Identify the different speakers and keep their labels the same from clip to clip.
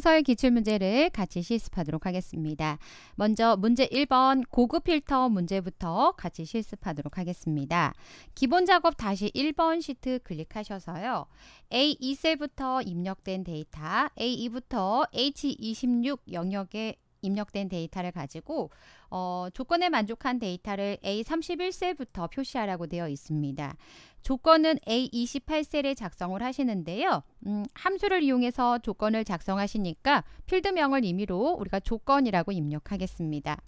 Speaker 1: 성서의 기출문제를 같이 실습하도록 하겠습니다. 먼저 문제 1번 고급 필터 문제부터 같이 실습하도록 하겠습니다. 기본 작업 다시 1번 시트 클릭하셔서요. A2셀부터 입력된 데이터, A2부터 H26 영역에 입력된 데이터를 가지고 어, 조건에 만족한 데이터를 A31셀부터 표시하라고 되어 있습니다. 조건은 A28셀에 작성을 하시는데요. 음, 함수를 이용해서 조건을 작성하시니까 필드명을 임의로 우리가 조건이라고 입력하겠습니다.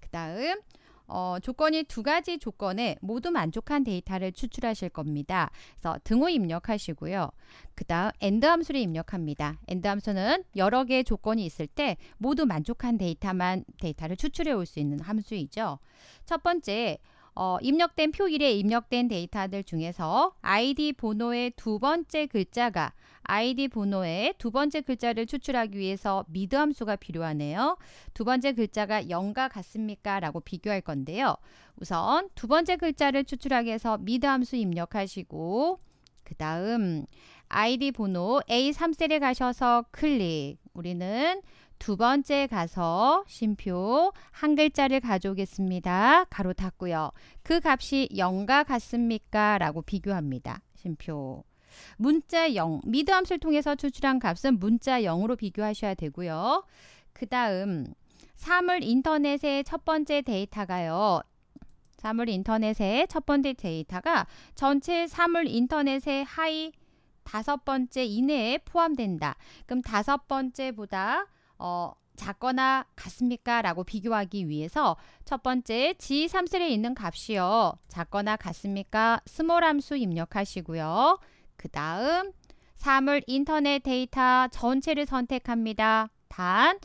Speaker 1: 그 다음 어, 조건이 두 가지 조건에 모두 만족한 데이터를 추출하실 겁니다. 그래서 등호 입력하시고요. 그 다음 AND 함수를 입력합니다. AND 함수는 여러 개의 조건이 있을 때 모두 만족한 데이터만 데이터를 추출해 올 수 있는 함수이죠. 첫 번째, 어, 입력된 표일에 입력된 데이터들 중에서 아이디 번호의 두 번째 글자가 아이디 번호의 두 번째 글자를 추출하기 위해서 미드 함수가 필요하네요. 두 번째 글자가 0과 같습니까? 라고 비교할 건데요. 우선 두 번째 글자를 추출하기 위해서 미드 함수 입력하시고 그 다음 아이디 번호 A3셀에 가셔서 클릭 우리는 두 번째 가서 쉼표 한 글자를 가져오겠습니다. 가로 닫고요. 그 값이 0과 같습니까? 라고 비교합니다. 쉼표 문자 0, 미드 함수를 통해서 추출한 값은 문자 0으로 비교하셔야 되고요. 그 다음 사물 인터넷의 첫 번째 데이터가요. 사물 인터넷의 첫 번째 데이터가 전체 사물 인터넷의 하위 다섯 번째 이내에 포함된다. 그럼 다섯 번째보다 어, 작거나 같습니까? 라고 비교하기 위해서 첫 번째 G3셀에 있는 값이요. 작거나 같습니까? 스몰함수 입력하시고요. 그 다음 사물 인터넷 데이터 전체를 선택합니다. 단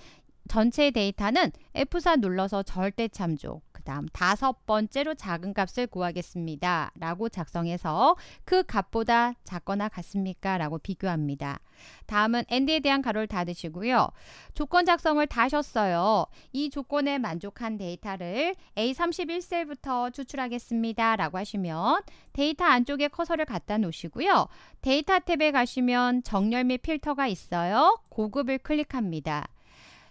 Speaker 1: 전체 데이터는 F4 눌러서 절대 참조 다음 다섯 번째로 작은 값을 구하겠습니다. 라고 작성해서 그 값보다 작거나 같습니까? 라고 비교합니다. 다음은 n드에 대한 가로를 닫으시고요. 조건 작성을 다 하셨어요. 이 조건에 만족한 데이터를 A31셀부터 추출하겠습니다. 라고 하시면 데이터 안쪽에 커서를 갖다 놓으시고요. 데이터 탭에 가시면 정렬 및 필터가 있어요. 고급을 클릭합니다.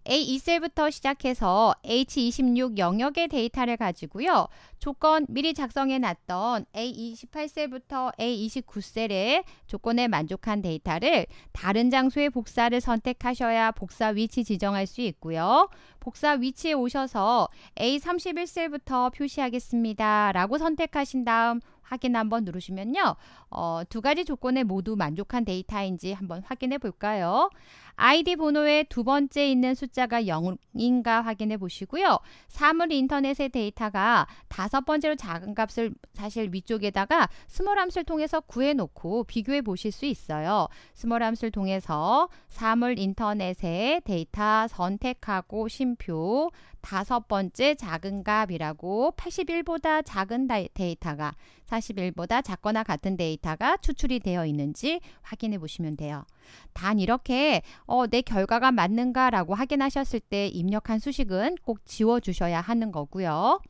Speaker 1: A2셀부터 시작해서 H26 영역의 데이터를 가지고요. 조건 미리 작성해 놨던 A28셀부터 A29셀의 조건에 만족한 데이터를 다른 장소에 복사를 선택하셔야 복사 위치 지정할 수 있고요. 복사 위치에 오셔서 A31셀부터 표시하겠습니다. 라고 선택하신 다음 확인 한번 누르시면요. 어, 두 가지 조건에 모두 만족한 데이터인지 한번 확인해 볼까요? 아이디 번호의 두 번째 있는 숫자가 0인가 확인해 보시고요. 사물 인터넷의 데이터가 다섯 번째로 작은 값을 사실 위쪽에다가 스몰 함수를 통해서 구해 놓고 비교해 보실 수 있어요. 스몰 함수를 통해서 사물 인터넷의 데이터 선택하고 심표 다섯 번째 작은 값이라고 81보다 작은 데이터가 41보다 작거나 같은 데이터가 추출이 되어 있는지 확인해 보시면 돼요. 단 이렇게 어, 내 결과가 맞는가라고 확인하셨을 때 입력한 수식은 꼭 지워주셔야 하는 거고요.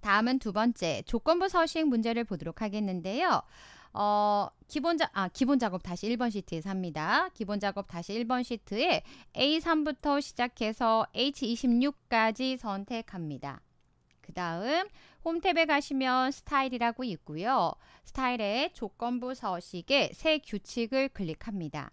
Speaker 1: 다음은 두 번째 조건부 서식 문제를 보도록 하겠는데요. 어, 기본 자, 아, 기본 작업 다시 1번 시트에서 합니다. 기본 작업 다시 1번 시트에 A3부터 시작해서 H26까지 선택합니다. 그 다음 홈탭에 가시면 스타일이라고 있고요. 스타일에 조건부 서식의 새 규칙을 클릭합니다.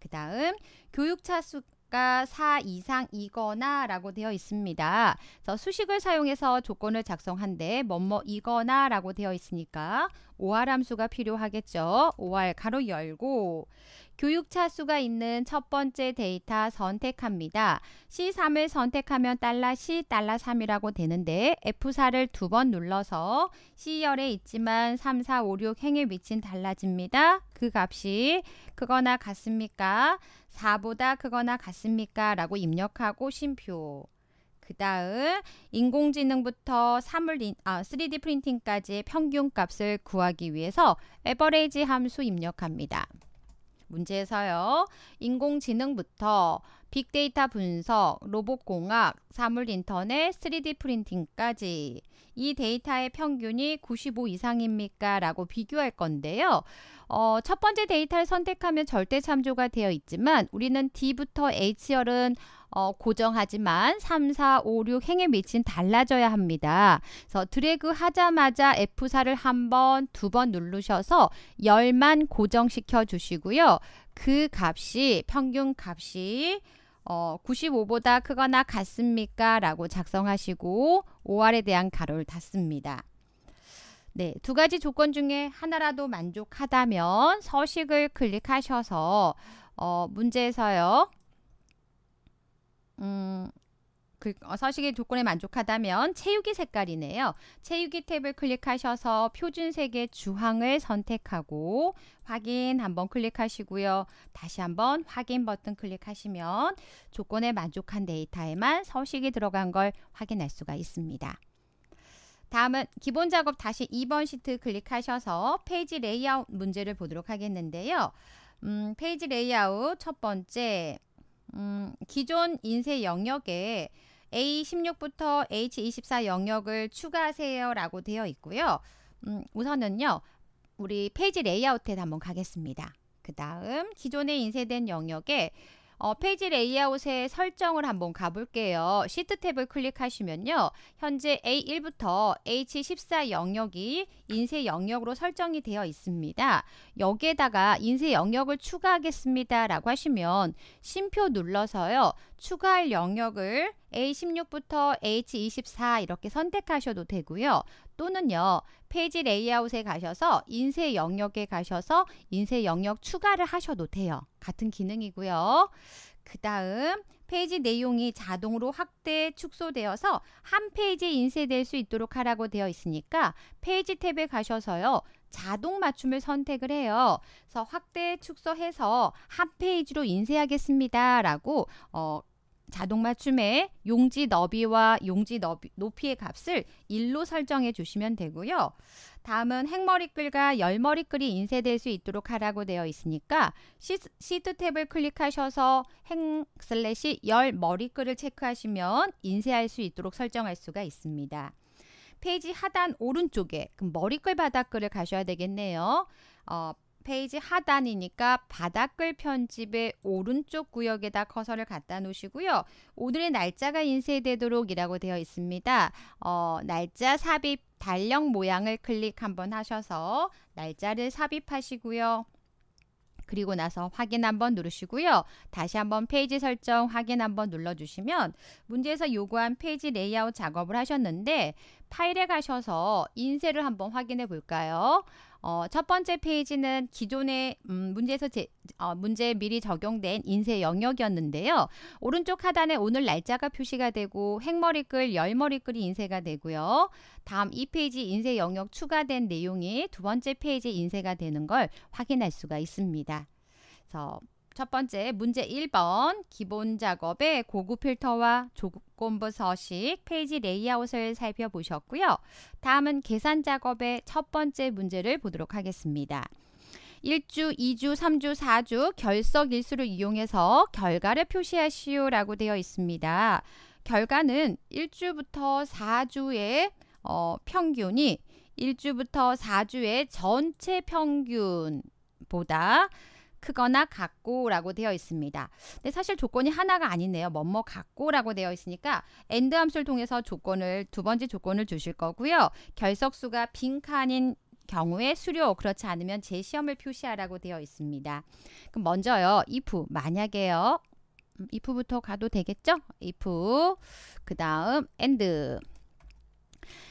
Speaker 1: 그 다음 교육차 수4 이상이거나 라고 되어 있습니다. 수식을 사용해서 조건을 작성한데 뭐 뭐이거나 라고 되어 있으니까 오알함수가 필요하겠죠. 오알 가로 열고 교육차 수가 있는 첫 번째 데이터 선택합니다. C3을 선택하면 달러 C 달러 3이라고 되는데 F4를 두 번 눌러서 C열에 있지만 3, 4, 5, 6 행에 위치는 달라집니다. 그 값이 크거나 같습니까? 4보다 크거나 같습니까? 라고 입력하고 심표 그 다음 인공지능부터 사물 인, 아, 3D 프린팅까지의 평균값을 구하기 위해서 에버레이지 함수 입력합니다. 문제에서요. 인공지능부터 빅데이터 분석, 로봇공학, 사물인터넷, 3D 프린팅까지 이 데이터의 평균이 95 이상입니까? 라고 비교할 건데요. 어, 첫 번째 데이터를 선택하면 절대 참조가 되어 있지만 우리는 D부터 H열은 어, 고정하지만 3, 4, 5, 6행에 미친 달라져야 합니다. 그래서 드래그 하자마자 F4를 한 번, 두 번 누르셔서 열만 고정시켜 주시고요. 그 값이 평균 값이 어, 95보다 크거나 같습니까? 라고 작성하시고 OR에 대한 가로를 닫습니다. 네, 두 가지 조건 중에 하나라도 만족하다면 서식을 클릭하셔서 어, 문제에서요. 음, 그 어, 서식의 조건에 만족하다면 채우기 색깔이네요. 채우기 탭을 클릭하셔서 표준색의 주황을 선택하고 확인 한번 클릭하시고요. 다시 한번 확인 버튼 클릭하시면 조건에 만족한 데이터에만 서식이 들어간 걸 확인할 수가 있습니다. 다음은 기본 작업 다시 2번 시트 클릭하셔서 페이지 레이아웃 문제를 보도록 하겠는데요. 음, 페이지 레이아웃 첫 번째 음, 기존 인쇄 영역에 A16부터 H24 영역을 추가하세요라고 되어 있고요. 음, 우선은요. 우리 페이지 레이아웃에 한번 가겠습니다. 그 다음 기존에 인쇄된 영역에 어, 페이지 레이아웃에 설정을 한번 가볼게요. 시트 탭을 클릭하시면요. 현재 A1부터 H14 영역이 인쇄 영역으로 설정이 되어 있습니다. 여기에다가 인쇄 영역을 추가하겠습니다. 라고 하시면 심표 눌러서요. 추가할 영역을 A16부터 H24 이렇게 선택하셔도 되고요. 또는요 페이지 레이아웃에 가셔서 인쇄 영역에 가셔서 인쇄 영역 추가를 하셔도 돼요 같은 기능이고요 그 다음 페이지 내용이 자동으로 확대 축소되어서 한 페이지에 인쇄될 수 있도록 하라고 되어 있으니까 페이지 탭에 가셔서요 자동 맞춤을 선택을 해요. 그래서 확대 축소해서 한 페이지로 인쇄하겠습니다. 라고 어, 자동 맞춤에 용지 너비와 용지 너비, 높이의 값을 1로 설정해 주시면 되고요. 다음은 행머리글과 열머리글이 인쇄될 수 있도록 하라고 되어 있으니까 시트 탭을 클릭하셔서 행 슬래시 열머리글을 체크하시면 인쇄할 수 있도록 설정할 수가 있습니다. 페이지 하단 오른쪽에 그럼 머리글 바닥글을 가셔야 되겠네요. 어, 페이지 하단이니까 바닥글 편집의 오른쪽 구역에다 커서를 갖다 놓으시고요. 오늘의 날짜가 인쇄되도록 이라고 되어 있습니다. 어, 날짜 삽입 달력 모양을 클릭 한번 하셔서 날짜를 삽입하시고요. 그리고 나서 확인 한번 누르시고요. 다시 한번 페이지 설정 확인 한번 눌러주시면 문제에서 요구한 페이지 레이아웃 작업을 하셨는데 파일에 가셔서 인쇄를 한번 확인해 볼까요? 어, 첫 번째 페이지는 기존의 음, 문제에서 제, 어, 문제 미리 적용된 인쇄 영역이었는데요. 오른쪽 하단에 오늘 날짜가 표시가 되고 행머리글, 열머리글이 인쇄가 되고요. 다음 이페이지 인쇄 영역 추가된 내용이 두 번째 페이지에 인쇄가 되는 걸 확인할 수가 있습니다. 그래서 첫 번째 문제 1번 기본 작업의 고급 필터와 조건부 서식, 페이지 레이아웃을 살펴보셨고요. 다음은 계산 작업의 첫 번째 문제를 보도록 하겠습니다. 1주, 2주, 3주, 4주 결석 일수를 이용해서 결과를 표시하시오라고 되어 있습니다. 결과는 1주부터 4주의 어, 평균이 1주부터 4주의 전체 평균보다 크거나 같고라고 되어 있습니다. 근데 사실 조건이 하나가 아니네요. 뭐뭐 같고라고 되어 있으니까 엔드 함수를 통해서 조건을 두 번째 조건을 주실 거고요. 결석수가 빈칸인 경우에 수료 그렇지 않으면 재시험을 표시하라고 되어 있습니다. 그럼 먼저요. if 만약에요. 음, if부터 가도 되겠죠? if 그다음 and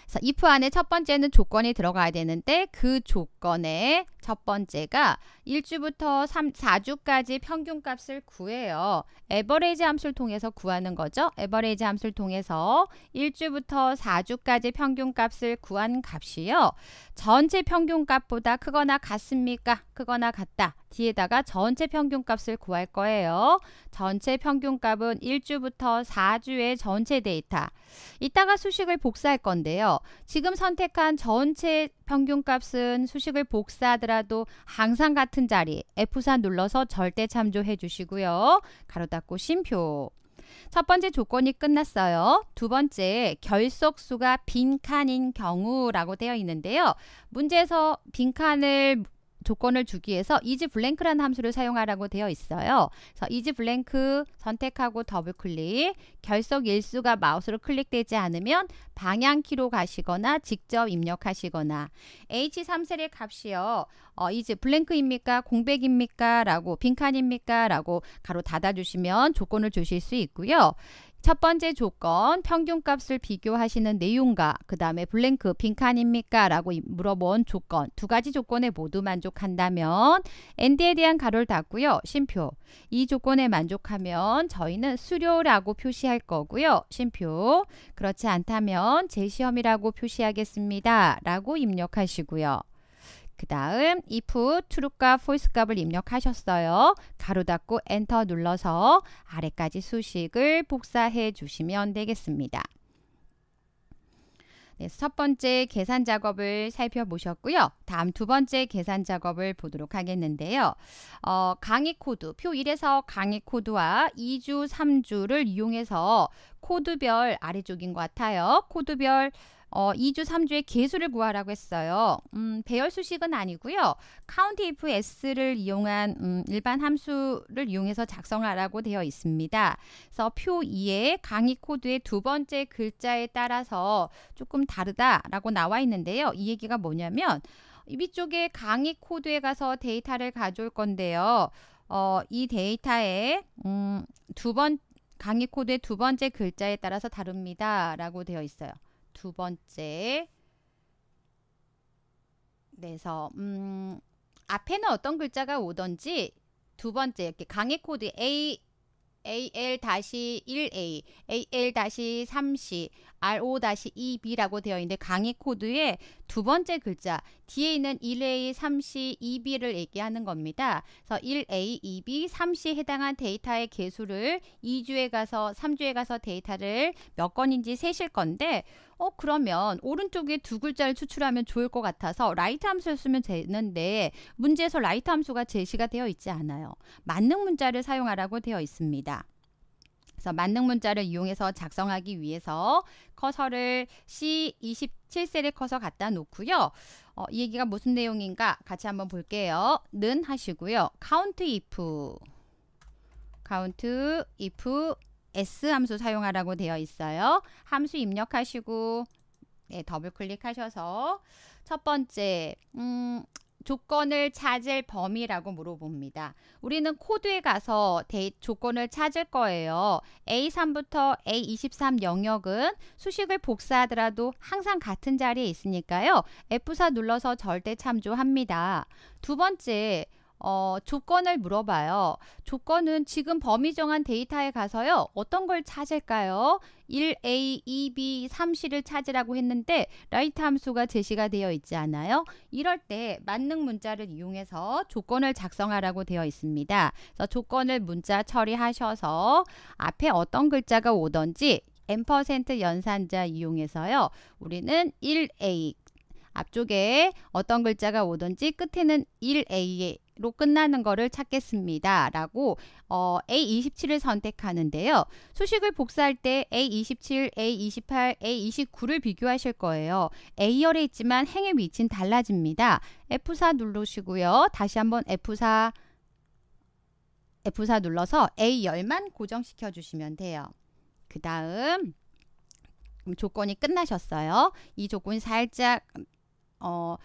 Speaker 1: 그래서 if 안에 첫 번째는 조건이 들어가야 되는데 그 조건에 첫 번째가 1주부터 3, 4주까지 평균값을 구해요. 에버레이지 함수를 통해서 구하는 거죠. 에버레이지 함수를 통해서 1주부터 4주까지 평균값을 구한 값이요. 전체 평균값보다 크거나 같습니까? 크거나 같다. 뒤에다가 전체 평균값을 구할 거예요. 전체 평균값은 1주부터 4주의 전체 데이터. 이따가 수식을 복사할 건데요. 지금 선택한 전체 평균값은 수식을 복사하더라 도 때라도 항상 같은 자리 F4 눌러서 절대 참조해 주시고요. 가로 닫고 쉼표. 첫 번째 조건이 끝났어요. 두 번째 결속수가 빈칸인 경우라고 되어 있는데요. 문제에서 빈칸을 조건을 주기 위해서 이지 블랭크라는 함수를 사용하라고 되어 있어요. 그래서 이지 블랭크 선택하고 더블 클릭, 결석 일수가 마우스로 클릭되지 않으면 방향키로 가시거나 직접 입력하시거나 H3셀의 값이요. 어, 이지 블랭크입니까? 공백입니까? 라고 빈칸입니까? 라고 가로 닫아주시면 조건을 주실 수 있고요. 첫 번째 조건 평균값을 비교하시는 내용과 그 다음에 블랭크 빈칸입니까? 라고 물어본 조건 두 가지 조건에 모두 만족한다면 앤드에 대한 가로를 닫고요. 심표 이 조건에 만족하면 저희는 수료라고 표시할 거고요. 심표 그렇지 않다면 재시험이라고 표시하겠습니다. 라고 입력하시고요. 그 다음 if true값 false 값을 입력하셨어요. 가로 닫고 엔터 눌러서 아래까지 수식을 복사해 주시면 되겠습니다. 네, 첫 번째 계산 작업을 살펴보셨고요. 다음 두 번째 계산 작업을 보도록 하겠는데요. 어, 강의 코드, 표 1에서 강의 코드와 2주, 3주를 이용해서 코드별 아래쪽인 것 같아요. 코드별 어, 2주, 3주의 개수를 구하라고 했어요. 음, 배열 수식은 아니고요. count if s를 이용한 음, 일반 함수를 이용해서 작성하라고 되어 있습니다. 그래서 표 2에 강의 코드의 두 번째 글자에 따라서 조금 다르다라고 나와 있는데요. 이 얘기가 뭐냐면 위쪽에 강의 코드에 가서 데이터를 가져올 건데요. 어, 이 데이터의 음, 두번 강의 코드의 두 번째 글자에 따라서 다릅니다. 라고 되어 있어요. 두 번째 내서 음, 앞에는 어떤 글자가 오던지 두 번째 이렇게 강의 코드 A AL-1A, AL-3C, RO-2B라고 되어 있는데 강의 코드에두 번째 글자 뒤에 있는 1A, 3C, 2B를 얘기하는 겁니다. 그래서 1A, 2B, 3C에 해당한 데이터의 개수를 2주에 가서 3주에 가서 데이터를 몇 건인지 세실 건데 어 그러면 오른쪽에 두 글자를 추출하면 좋을 것 같아서 라이트 함수를 쓰면 되는데 문제에서 라이트 함수가 제시가 되어 있지 않아요. 만능 문자를 사용하라고 되어 있습니다. 그래서 만능 문자를 이용해서 작성하기 위해서 커서를 C27셀의 커서 갖다 놓고요. 어, 이 얘기가 무슨 내용인가 같이 한번 볼게요. 는 하시고요. count if count if s 함수 사용하라고 되어 있어요. 함수 입력하시고 네, 더블 클릭하셔서 첫 번째 음, 조건을 찾을 범위라고 물어봅니다. 우리는 코드에 가서 데이, 조건을 찾을 거예요. A3부터 A23 영역은 수식을 복사하더라도 항상 같은 자리에 있으니까요. F4 눌러서 절대 참조합니다. 두 번째, 어, 조건을 물어봐요. 조건은 지금 범위 정한 데이터에 가서요. 어떤 걸 찾을까요? 1A, 2B, 3C를 찾으라고 했는데 라이트 함수가 제시가 되어 있지 않아요? 이럴 때 만능 문자를 이용해서 조건을 작성하라고 되어 있습니다. 그래서 조건을 문자 처리하셔서 앞에 어떤 글자가 오던지 앰 연산자 이용해서요. 우리는 1A 앞쪽에 어떤 글자가 오든지 끝에는 1A로 끝나는 거를 찾겠습니다. 라고 어, A27을 선택하는데요. 수식을 복사할 때 A27, A28, A29를 비교하실 거예요. A열에 있지만 행의 위치는 달라집니다. F4 누르시고요. 다시 한번 F4 F4 눌러서 A열만 고정시켜 주시면 돼요. 그 다음 조건이 끝나셨어요. 이 조건 이 살짝 어,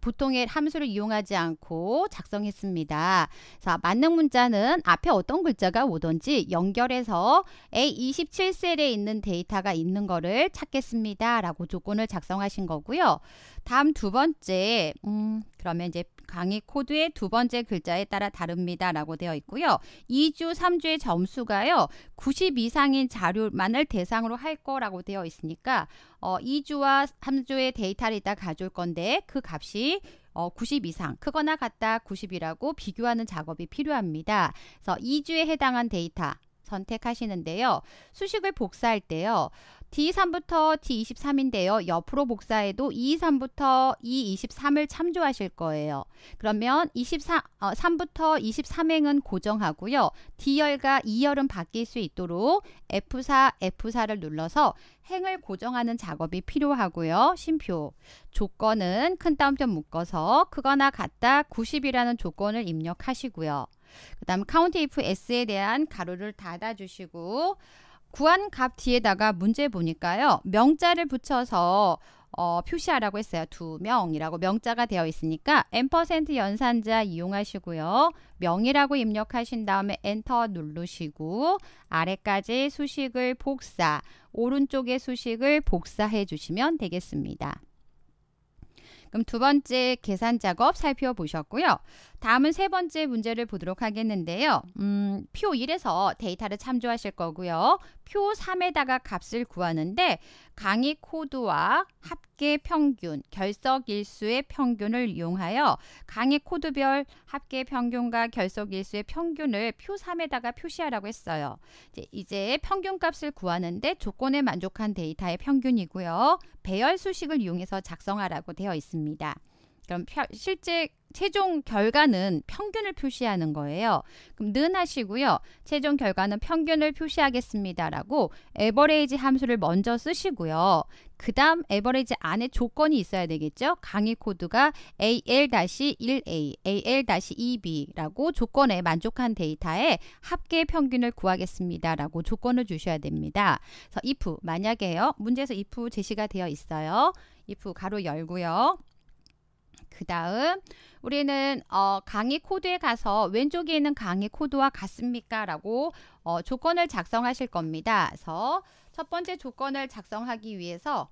Speaker 1: 보통의 함수를 이용하지 않고 작성했습니다. 자, 만능 문자는 앞에 어떤 글자가 오든지 연결해서 A27셀에 있는 데이터가 있는 거를 찾겠습니다. 라고 조건을 작성하신 거고요. 다음 두 번째, 음, 그러면 이제 강의 코드의 두 번째 글자에 따라 다릅니다라고 되어 있고요. 2주, 3주의 점수가요. 90 이상인 자료만을 대상으로 할 거라고 되어 있으니까 어, 2주와 3주의 데이터를 이따 가져올 건데 그 값이 어, 90 이상 크거나 같다 90이라고 비교하는 작업이 필요합니다. 그래서 2주에 해당한 데이터 선택하시는데요. 수식을 복사할 때요. D3부터 D23인데요. 옆으로 복사해도 223부터 223을 e 참조하실 거예요. 그러면 23, 어, 3부터 23행은 고정하고요. D열과 E열은 바뀔 수 있도록 F4, F4를 눌러서 행을 고정하는 작업이 필요하고요. 심표, 조건은 큰 따옴표 묶어서 크거나 같다 90이라는 조건을 입력하시고요. 그 다음 카운트 if s에 대한 가로를 닫아주시고 구한 값 뒤에다가 문제 보니까요. 명자를 붙여서 어, 표시하라고 했어요. 두 명이라고 명자가 되어 있으니까 n% 연산자 이용하시고요. 명이라고 입력하신 다음에 엔터 누르시고 아래까지 수식을 복사, 오른쪽의 수식을 복사해 주시면 되겠습니다. 그럼 두 번째 계산 작업 살펴보셨고요. 다음은 세 번째 문제를 보도록 하겠는데요. 음, 표 1에서 데이터를 참조하실 거고요. 표 3에다가 값을 구하는데 강의 코드와 합계 평균, 결석 일수의 평균을 이용하여 강의 코드별 합계 평균과 결석 일수의 평균을 표 3에다가 표시하라고 했어요. 이제, 이제 평균 값을 구하는데 조건에 만족한 데이터의 평균이고요. 배열 수식을 이용해서 작성하라고 되어 있습니다. 그럼 실제 최종 결과는 평균을 표시하는 거예요. 그럼 는 하시고요. 최종 결과는 평균을 표시하겠습니다라고 에버레이지 함수를 먼저 쓰시고요. 그 다음 에버레이지 안에 조건이 있어야 되겠죠. 강의 코드가 AL-1A, AL-2B라고 조건에 만족한 데이터에 합계 평균을 구하겠습니다라고 조건을 주셔야 됩니다. 그래서 if 만약에요. 문제에서 if 제시가 되어 있어요. if 가로 열고요. 그 다음 우리는 어, 강의 코드에 가서 왼쪽에 있는 강의 코드와 같습니까? 라고 어, 조건을 작성하실 겁니다. 그래서 첫 번째 조건을 작성하기 위해서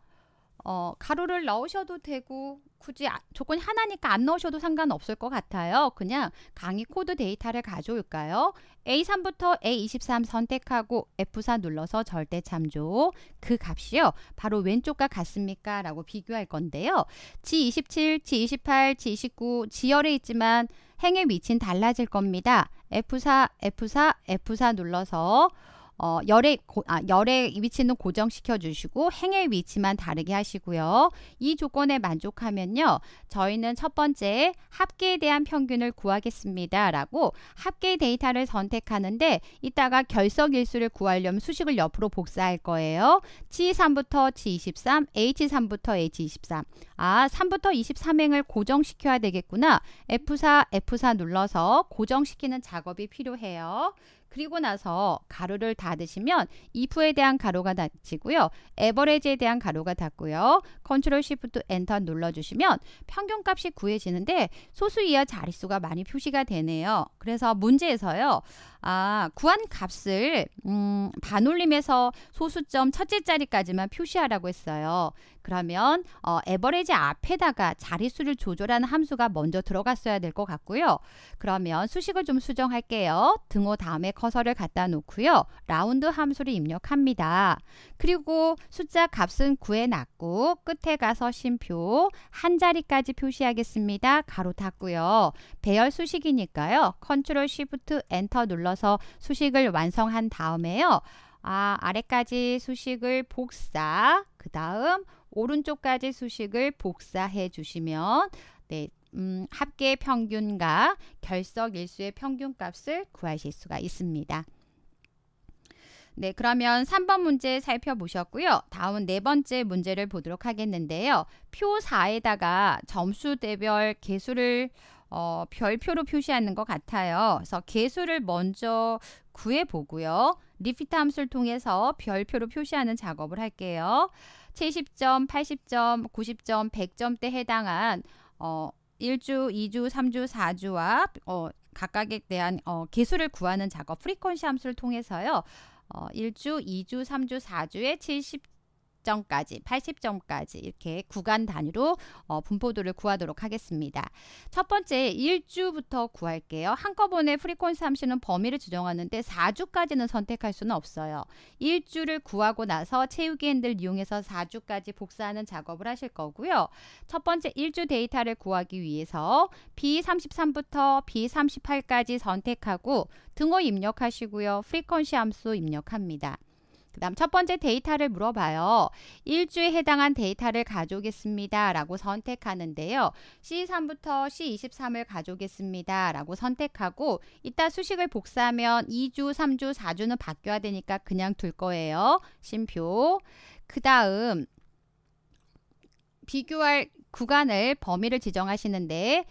Speaker 1: 어, 가루를 넣으셔도 되고 굳이 아, 조건이 하나니까 안 넣으셔도 상관없을 것 같아요. 그냥 강의 코드 데이터를 가져올까요? A3부터 A23 선택하고 F4 눌러서 절대 참조 그 값이요. 바로 왼쪽과 같습니까? 라고 비교할 건데요. G27, G28, G29 지열에 있지만 행의 위치는 달라질 겁니다. F4, F4, F4 눌러서 어, 열의 고, 아, 열에 위치는 고정시켜 주시고 행의 위치만 다르게 하시고요. 이 조건에 만족하면요. 저희는 첫 번째 합계에 대한 평균을 구하겠습니다라고 합계 데이터를 선택하는데 이따가 결석 일수를 구하려면 수식을 옆으로 복사할 거예요. G3부터 G23, H3부터 H23. 아, 3부터 23행을 고정시켜야 되겠구나. F4, F4 눌러서 고정시키는 작업이 필요해요. 그리고 나서 가로를 닫으시면 if에 대한 가로가 닫히고요. a v e r a g e 에 대한 가로가 닫고요. 컨트롤 쉬프트 엔터 눌러주시면 평균값이 구해지는데 소수 이하 자릿수가 많이 표시가 되네요. 그래서 문제에서요. 아, 구한 값을 음, 반올림에서 소수점 첫째 자리까지만 표시하라고 했어요. 그러면 어, 에버리지 앞에다가 자릿수를 조절하는 함수가 먼저 들어갔어야 될 것 같고요. 그러면 수식을 좀 수정할게요. 등호 다음에 커서를 갖다 놓고요. 라운드 함수를 입력합니다. 그리고 숫자 값은 9에 놨고 끝에 가서 심표한 자리까지 표시하겠습니다. 가로 닫고요. 배열 수식이니까요. 컨트롤 쉬프트 엔터 눌러서 수식을 완성한 다음에요. 아, 아래까지 수식을 복사, 그 다음 오른쪽까지 수식을 복사해 주시면 네, 음, 합계 평균과 결석 일수의 평균값을 구하실 수가 있습니다. 네, 그러면 3번 문제 살펴보셨고요. 다음 네 번째 문제를 보도록 하겠는데요. 표 4에다가 점수 대별 개수를 어, 별표로 표시하는 것 같아요. 그래서 개수를 먼저 구해보고요. 리피트 함수를 통해서 별표로 표시하는 작업을 할게요. 70점, 80점, 90점, 100점대 해당한 어, 1주, 2주, 3주, 4주와 어, 각각에 대한 어, 개수를 구하는 작업 프리퀀시 함수를 통해서요. 어, 1주, 2주, 3주, 4주에 70 100점까지, 80점까지 이렇게 구간 단위로 어, 분포도를 구하도록 하겠습니다. 첫 번째 1주부터 구할게요. 한꺼번에 프리퀀스 함수는 범위를 조정하는데 4주까지는 선택할 수는 없어요. 1주를 구하고 나서 채우기 핸들 이용해서 4주까지 복사하는 작업을 하실 거고요. 첫 번째 1주 데이터를 구하기 위해서 B33부터 B38까지 선택하고 등호 입력하시고요. 프리퀀시 함수 입력합니다. 그 다음 첫 번째 데이터를 물어봐요. 일주에 해당한 데이터를 가져오겠습니다. 라고 선택하는데요. C3부터 C23을 가져오겠습니다. 라고 선택하고 이따 수식을 복사하면 2주, 3주, 4주는 바뀌어야 되니까 그냥 둘 거예요. 심표. 그 다음 비교할 구간을 범위를 지정하시는데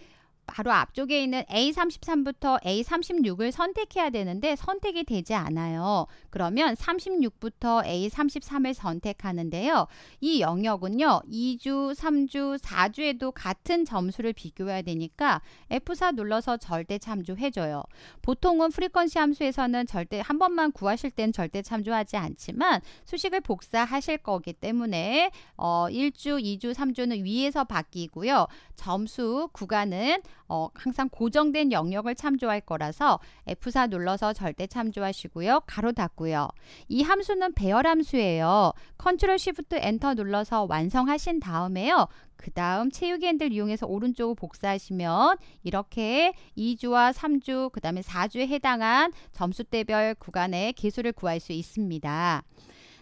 Speaker 1: 바로 앞쪽에 있는 A33부터 A36을 선택해야 되는데 선택이 되지 않아요. 그러면 36부터 A33을 선택하는데요. 이 영역은요. 2주, 3주, 4주에도 같은 점수를 비교해야 되니까 F4 눌러서 절대 참조해줘요. 보통은 프리퀀시 함수에서는 절대 한 번만 구하실 땐 절대 참조하지 않지만 수식을 복사하실 거기 때문에 어, 1주, 2주, 3주는 위에서 바뀌고요. 점수 구간은 어, 항상 고정된 영역을 참조할 거라서 F4 눌러서 절대 참조하시고요. 가로 닫고요. 이 함수는 배열 함수예요. 컨트롤 쉬프트 엔터 눌러서 완성하신 다음에요. 그 다음 채우기 핸들 이용해서 오른쪽으로 복사하시면 이렇게 2주와 3주 그 다음에 4주에 해당한 점수대별 구간의 개수를 구할 수 있습니다.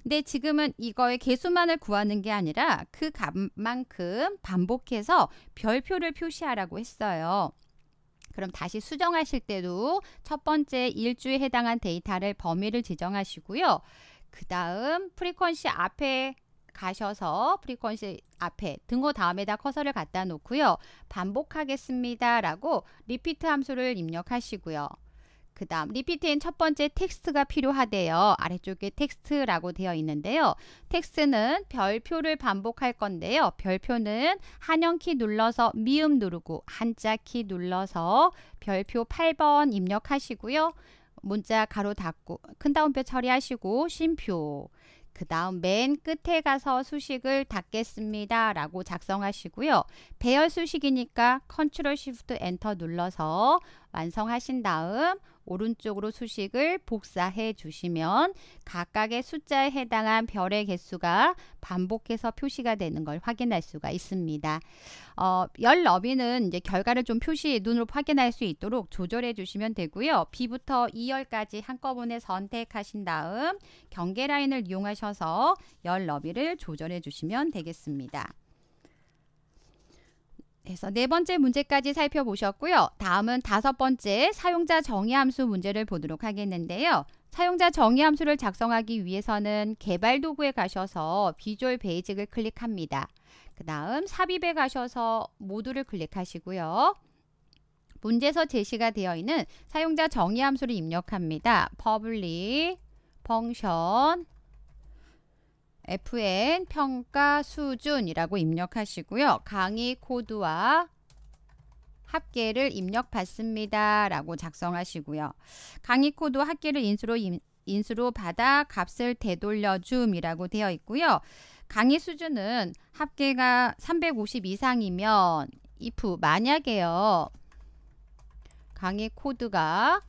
Speaker 1: 근데 지금은 이거의 개수만을 구하는 게 아니라 그 값만큼 반복해서 별표를 표시하라고 했어요. 그럼 다시 수정하실 때도 첫 번째 일주에 해당한 데이터를 범위를 지정하시고요. 그 다음 프리퀀시 앞에 가셔서 프리퀀시 앞에 등호 다음에다 커서를 갖다 놓고요. 반복하겠습니다. 라고 리피트 함수를 입력하시고요. 그 다음 리피트인 첫 번째 텍스트가 필요하대요. 아래쪽에 텍스트라고 되어 있는데요. 텍스트는 별표를 반복할 건데요. 별표는 한영키 눌러서 미음 누르고 한자키 눌러서 별표 8번 입력하시고요. 문자 가로 닫고 큰 다운표 처리하시고 쉼표 그 다음 맨 끝에 가서 수식을 닫겠습니다 라고 작성하시고요. 배열 수식이니까 컨트롤 시프트 엔터 눌러서 완성하신 다음 오른쪽으로 수식을 복사해 주시면 각각의 숫자에 해당한 별의 개수가 반복해서 표시가 되는 걸 확인할 수가 있습니다. 어, 열 너비는 이제 결과를 좀 표시 눈으로 확인할 수 있도록 조절해 주시면 되고요. B부터 2열까지 한꺼번에 선택하신 다음 경계 라인을 이용하셔서 열 너비를 조절해 주시면 되겠습니다. 그래서 네 번째 문제까지 살펴보셨고요. 다음은 다섯 번째 사용자 정의 함수 문제를 보도록 하겠는데요. 사용자 정의 함수를 작성하기 위해서는 개발 도구에 가셔서 비주얼 베이직을 클릭합니다. 그 다음 삽입에 가셔서 모두를 클릭하시고요. 문제에서 제시가 되어 있는 사용자 정의 함수를 입력합니다. public function FN 평가 수준이라고 입력하시고요. 강의 코드와 합계를 입력받습니다. 라고 작성하시고요. 강의 코드와 합계를 인수로, 인수로 받아 값을 되돌려줌이라고 되어 있고요. 강의 수준은 합계가 350 이상이면 if 만약에요. 강의 코드가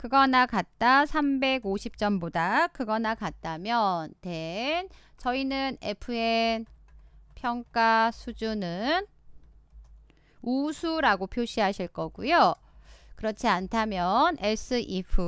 Speaker 1: 그거나 같다 350점보다 그거나 같다면 된 저희는 FN 평가 수준은 우수라고 표시하실 거고요. 그렇지 않다면 else if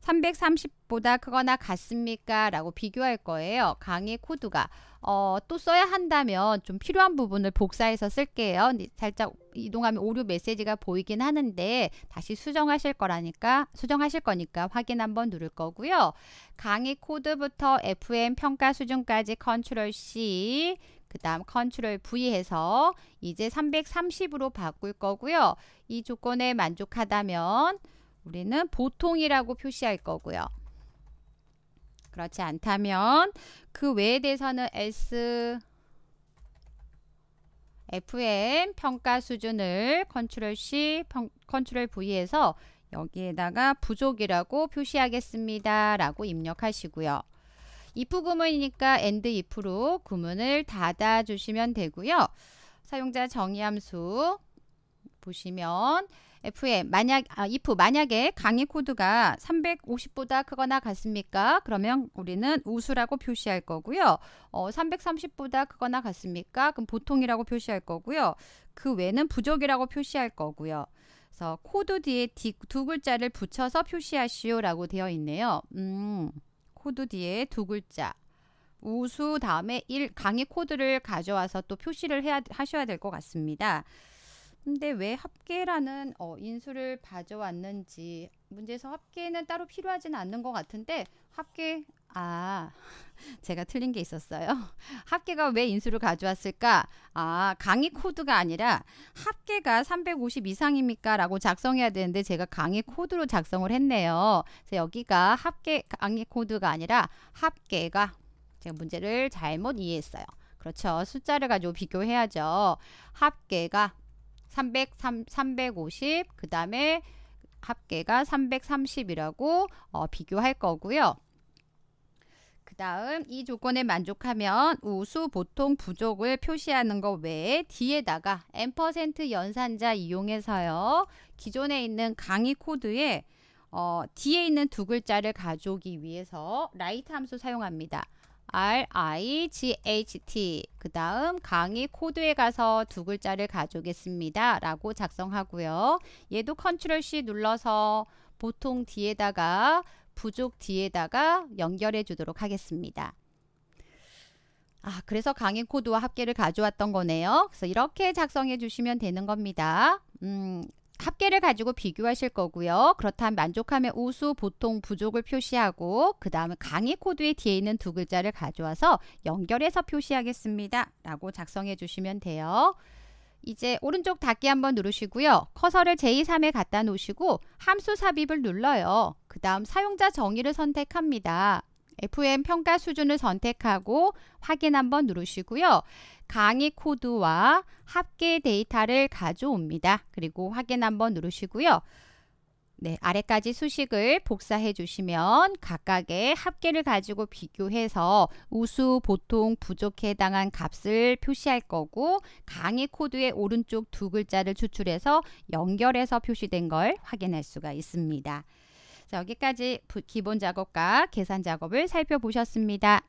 Speaker 1: 330보다 크거나 같습니까? 라고 비교할 거예요. 강의 코드가. 어, 또 써야 한다면 좀 필요한 부분을 복사해서 쓸게요. 네, 살짝 이동하면 오류 메시지가 보이긴 하는데 다시 수정하실 거라니까 수정하실 거니까 확인 한번 누를 거고요. 강의 코드부터 FM 평가 수준까지 컨트롤 C 그 다음 컨트롤 V 해서 이제 330으로 바꿀 거고요. 이 조건에 만족하다면 우리는 보통이라고 표시할 거고요. 그렇지 않다면 그 외에 대해서는 S FM 평가 수준을 컨트롤 C, 컨트롤 V에서 여기에다가 부족이라고 표시하겠습니다. 라고 입력하시고요. if 구문이니까 and if로 구문을 닫아 주시면 되고요. 사용자 정의 함수 보시면 FM 만약 아, if 만약에 강의 코드가 350보다 크거나 같습니까? 그러면 우리는 우수라고 표시할 거고요. 어, 330보다 크거나 같습니까? 그럼 보통이라고 표시할 거고요. 그 외는 부족이라고 표시할 거고요. 그래서 코드 뒤에 D, 두 글자를 붙여서 표시하시오라고 되어 있네요. 음, 코드 뒤에 두 글자. 우수 다음에 1 강의 코드를 가져와서 또 표시를 해야 하셔야 될 것 같습니다. 근데 왜 합계라는 어, 인수를 가져왔는지 문제에서 합계는 따로 필요하진 않는 것 같은데 합계 아 제가 틀린 게 있었어요. 합계가 왜 인수를 가져왔을까? 아 강의 코드가 아니라 합계가 350 이상입니까라고 작성해야 되는데 제가 강의 코드로 작성을 했네요. 그래서 여기가 합계 강의 코드가 아니라 합계가 제가 문제를 잘못 이해했어요. 그렇죠. 숫자를 가지고 비교해야죠. 합계가 300, 3, 350, 그 다음에 합계가 330이라고 어, 비교할 거고요. 그 다음 이 조건에 만족하면 우수, 보통, 부족을 표시하는 것 외에 뒤에다가 n% 연산자 이용해서요. 기존에 있는 강의 코드에 어, 뒤에 있는 두 글자를 가져오기 위해서 라이트 함수 사용합니다. R-I-G-H-T 그 다음 강의 코드에 가서 두 글자를 가져오겠습니다. 라고 작성하고요. 얘도 컨트롤 C 눌러서 보통 뒤에다가 부족 뒤에다가 연결해 주도록 하겠습니다. 아, 그래서 강의 코드와 합계를 가져왔던 거네요. 그래서 이렇게 작성해 주시면 되는 겁니다. 음, 합계를 가지고 비교하실 거고요. 그렇다면 만족함의 우수, 보통, 부족을 표시하고 그 다음에 강의 코드에 뒤에 있는 두 글자를 가져와서 연결해서 표시하겠습니다. 라고 작성해 주시면 돼요. 이제 오른쪽 닫기 한번 누르시고요. 커서를 제2, 3에 갖다 놓으시고 함수 삽입을 눌러요. 그 다음 사용자 정의를 선택합니다. FM 평가 수준을 선택하고 확인 한번 누르시고요. 강의 코드와 합계 데이터를 가져옵니다. 그리고 확인 한번 누르시고요. 네, 아래까지 수식을 복사해 주시면 각각의 합계를 가지고 비교해서 우수, 보통, 부족에 해당한 값을 표시할 거고 강의 코드의 오른쪽 두 글자를 추출해서 연결해서 표시된 걸 확인할 수가 있습니다. 자, 여기까지 기본 작업과 계산 작업을 살펴보셨습니다.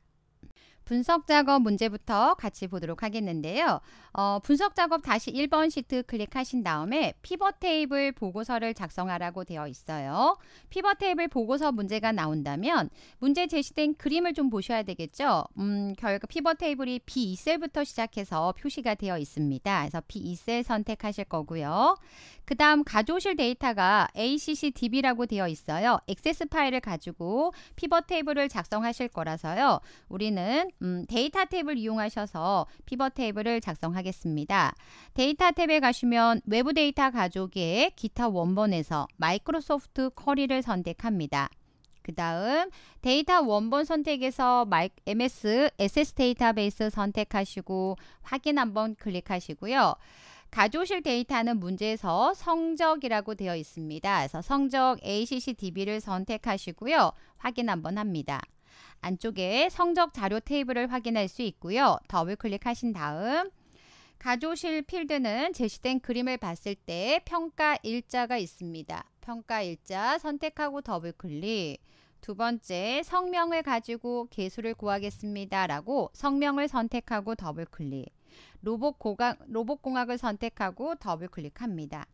Speaker 1: 분석 작업 문제부터 같이 보도록 하겠는데요. 어, 분석 작업 다시 1번 시트 클릭하신 다음에 피벗 테이블 보고서를 작성하라고 되어 있어요. 피벗 테이블 보고서 문제가 나온다면 문제 제시된 그림을 좀 보셔야 되겠죠. 음, 결국 피벗 테이블이 B2셀부터 시작해서 표시가 되어 있습니다. 그래서 B2셀 선택하실 거고요. 그 다음 가져오실 데이터가 ACCDB라고 되어 있어요. 액세스 파일을 가지고 피벗 테이블을 작성하실 거라서요. 우리는 음, 데이터 탭을 이용하셔서 피벗 테이블을 작성하겠습니다. 데이터 탭에 가시면 외부 데이터 가족의 기타 원본에서 마이크로소프트 커리를 선택합니다. 그 다음 데이터 원본 선택에서 MS SS 데이터베이스 선택하시고 확인 한번 클릭하시고요. 가져오실 데이터는 문제에서 성적이라고 되어 있습니다. 그래서 성적 ACCDB를 선택하시고요. 확인 한번 합니다. 안쪽에 성적 자료 테이블을 확인할 수 있고요. 더블 클릭하신 다음 가조실 필드는 제시된 그림을 봤을 때 평가 일자가 있습니다. 평가 일자 선택하고 더블 클릭. 두 번째, 성명을 가지고 개수를 구하겠습니다. 라고 성명을 선택하고 더블 클릭. 로봇, 고강, 로봇 선택하고 더블 클릭합니다.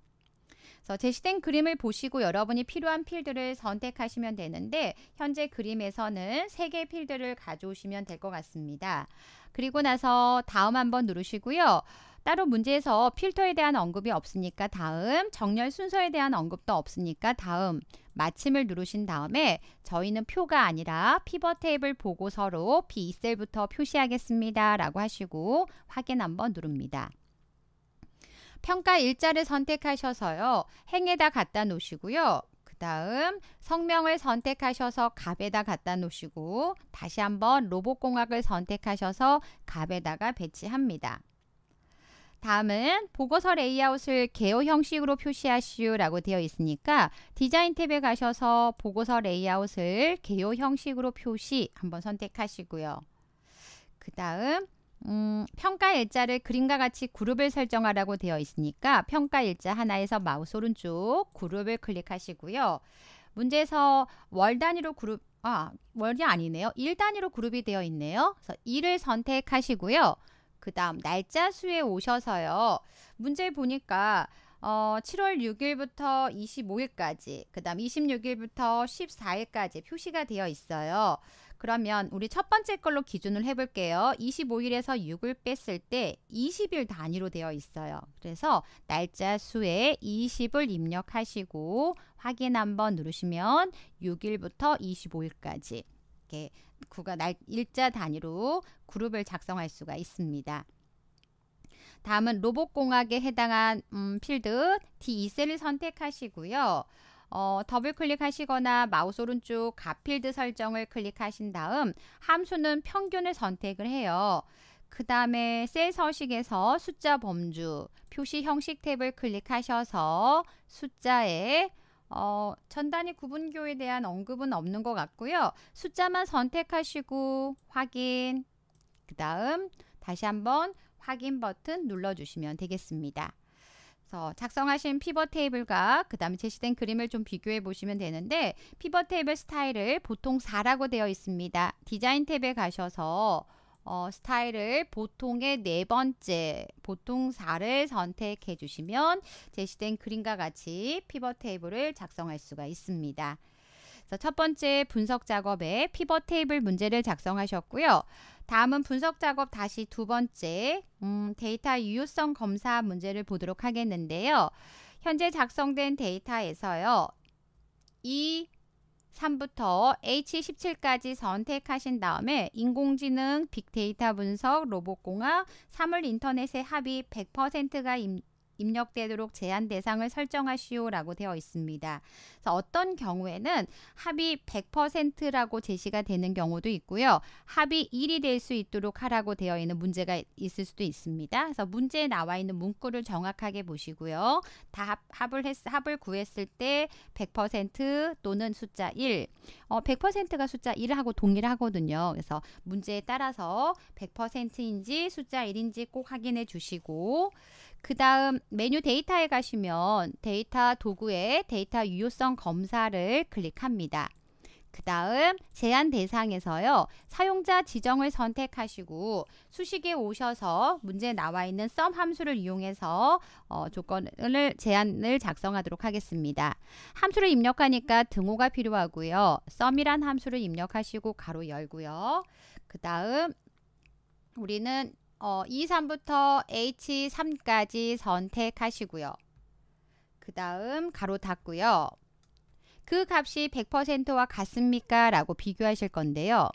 Speaker 1: 그래서 제시된 그림을 보시고 여러분이 필요한 필드를 선택하시면 되는데 현재 그림에서는 3개 의 필드를 가져오시면 될 것 같습니다. 그리고 나서 다음 한번 누르시고요. 따로 문제에서 필터에 대한 언급이 없으니까 다음, 정렬 순서에 대한 언급도 없으니까 다음, 마침을 누르신 다음에 저희는 표가 아니라 피벗 테이블 보고서로 b 셀부터 표시하겠습니다. 라고 하시고 확인 한번 누릅니다. 평가 일자를 선택하셔서요. 행에다 갖다 놓으시고요. 그 다음 성명을 선택하셔서 갑에다 갖다 놓으시고 다시 한번 로봇공학을 선택하셔서 갑에다가 배치합니다. 다음은 보고서 레이아웃을 개요 형식으로 표시하시오라고 되어 있으니까 디자인 탭에 가셔서 보고서 레이아웃을 개요 형식으로 표시 한번 선택하시고요. 그 다음 음, 평가 일자를 그림과 같이 그룹을 설정하라고 되어 있으니까 평가 일자 하나에서 마우스 오른쪽 그룹을 클릭하시고요. 문제에서 월 단위로 그룹 아 월이 아니네요. 일 단위로 그룹이 되어 있네요. 그래서 일을 선택하시고요. 그 다음 날짜 수에 오셔서요. 문제 보니까 어, 7월 6일부터 25일까지 그 다음 26일부터 14일까지 표시가 되어 있어요. 그러면 우리 첫 번째 걸로 기준을 해볼게요. 25일에서 6을 뺐을 때 20일 단위로 되어 있어요. 그래서 날짜 수에 20을 입력하시고 확인 한번 누르시면 6일부터 25일까지 이렇게 구가 날 일자 단위로 그룹을 작성할 수가 있습니다. 다음은 로봇공학에 해당한 음, 필드 D2셀을 선택하시고요. 어, 더블 클릭하시거나 마우스 오른쪽 가필드 설정을 클릭하신 다음 함수는 평균을 선택을 해요. 그 다음에 셀 서식에서 숫자 범주, 표시 형식 탭을 클릭하셔서 숫자에 어, 전단위 구분교에 대한 언급은 없는 것 같고요. 숫자만 선택하시고 확인, 그 다음 다시 한번 확인 버튼 눌러주시면 되겠습니다. 그래서 작성하신 피벗 테이블과 그 다음에 제시된 그림을 좀 비교해 보시면 되는데 피벗 테이블 스타일을 보통 4라고 되어 있습니다. 디자인 탭에 가셔서 어, 스타일을 보통의 네 번째 보통 4를 선택해 주시면 제시된 그림과 같이 피벗 테이블을 작성할 수가 있습니다. 첫 번째 분석 작업에 피벗 테이블 문제를 작성하셨고요. 다음은 분석 작업 다시 두 번째 음, 데이터 유효성 검사 문제를 보도록 하겠는데요. 현재 작성된 데이터에서요. 이 3부터 H17까지 선택하신 다음에 인공지능, 빅데이터 분석, 로봇공학, 사물인터넷의 합이 100%가 입력되도록 제한 대상을 설정하시오라고 되어 있습니다. 그래서 어떤 경우에는 합이 100%라고 제시가 되는 경우도 있고요. 합이 1이 될 수 있도록 하라고 되어 있는 문제가 있을 수도 있습니다. 그래서 문제에 나와 있는 문구를 정확하게 보시고요. 다 합, 을 했, 합을 구했을 때 100% 또는 숫자 1. 어, 100%가 숫자 1하고 동일하거든요. 그래서 문제에 따라서 100%인지 숫자 1인지 꼭 확인해 주시고 그 다음 메뉴 데이터에 가시면 데이터 도구에 데이터 유효성 검사를 클릭합니다. 그 다음 제한 대상에서요. 사용자 지정을 선택하시고 수식에 오셔서 문제에 나와 있는 썸 함수를 이용해서 어, 조건을 제한을 작성하도록 하겠습니다. 함수를 입력하니까 등호가 필요하고요. 썸이란 함수를 입력하시고 가로 열고요. 그 다음 우리는 어, 2, 3부터 H, 3까지 선택하시고요. 그 다음 가로 닫고요. 그 값이 100%와 같습니까? 라고 비교하실 건데요.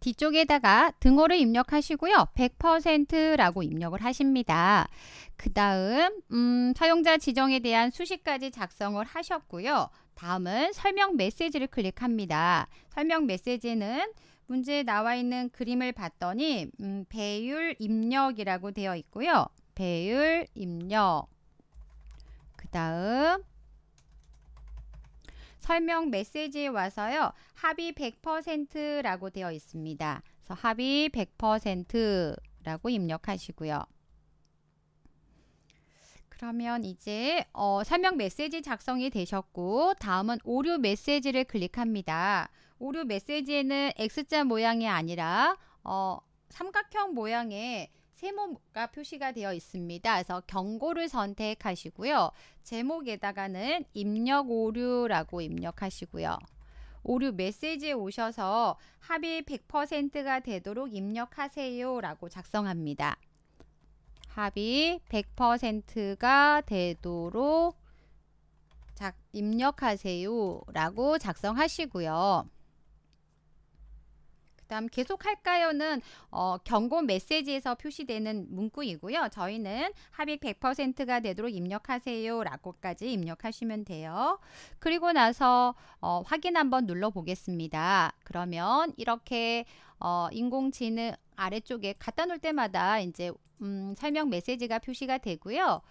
Speaker 1: 뒤쪽에다가 등호를 입력하시고요. 100%라고 입력을 하십니다. 그 다음 음, 사용자 지정에 대한 수식까지 작성을 하셨고요. 다음은 설명 메시지를 클릭합니다. 설명 메시지는 문제에 나와 있는 그림을 봤더니 음, 배율 입력이라고 되어 있고요. 배율 입력. 그 다음 설명 메시지에 와서요. 합의 100%라고 되어 있습니다. 그래서 합의 100%라고 입력하시고요. 그러면 이제 어, 설명 메시지 작성이 되셨고 다음은 오류 메시지를 클릭합니다. 오류 메시지에는 X자 모양이 아니라 어, 삼각형 모양의 세모가 표시가 되어 있습니다. 그래서 경고를 선택하시고요. 제목에다가는 입력 오류라고 입력하시고요. 오류 메시지에 오셔서 합의 100%가 되도록 입력하세요 라고 작성합니다. 합의 100%가 되도록 작, 입력하세요 라고 작성하시고요. 다음 계속 할까요는 어, 경고 메시지에서 표시되는 문구이고요. 저희는 합익 100%가 되도록 입력하세요 라고까지 입력하시면 돼요. 그리고 나서 어, 확인 한번 눌러 보겠습니다. 그러면 이렇게 어, 인공지능 아래쪽에 갖다 놓을 때마다 이제 음, 설명 메시지가 표시가 되고요.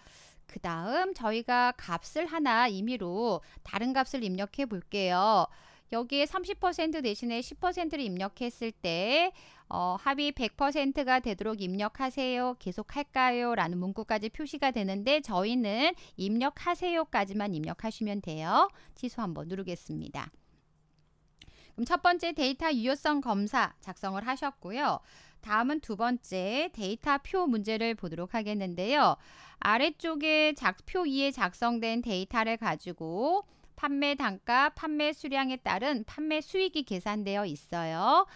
Speaker 1: 그 다음 저희가 값을 하나 임의로 다른 값을 입력해 볼게요. 여기에 30% 대신에 10%를 입력했을 때 어, 합이 100%가 되도록 입력하세요. 계속할까요? 라는 문구까지 표시가 되는데 저희는 입력하세요까지만 입력하시면 돼요. 취소 한번 누르겠습니다. 그럼 첫 번째 데이터 유효성 검사 작성을 하셨고요. 다음은 두 번째 데이터 표 문제를 보도록 하겠는데요. 아래쪽에 작, 표 2에 작성된 데이터를 가지고 판매 단가, 판매 수량에 따른 판매 수익이 계산되어 있어요.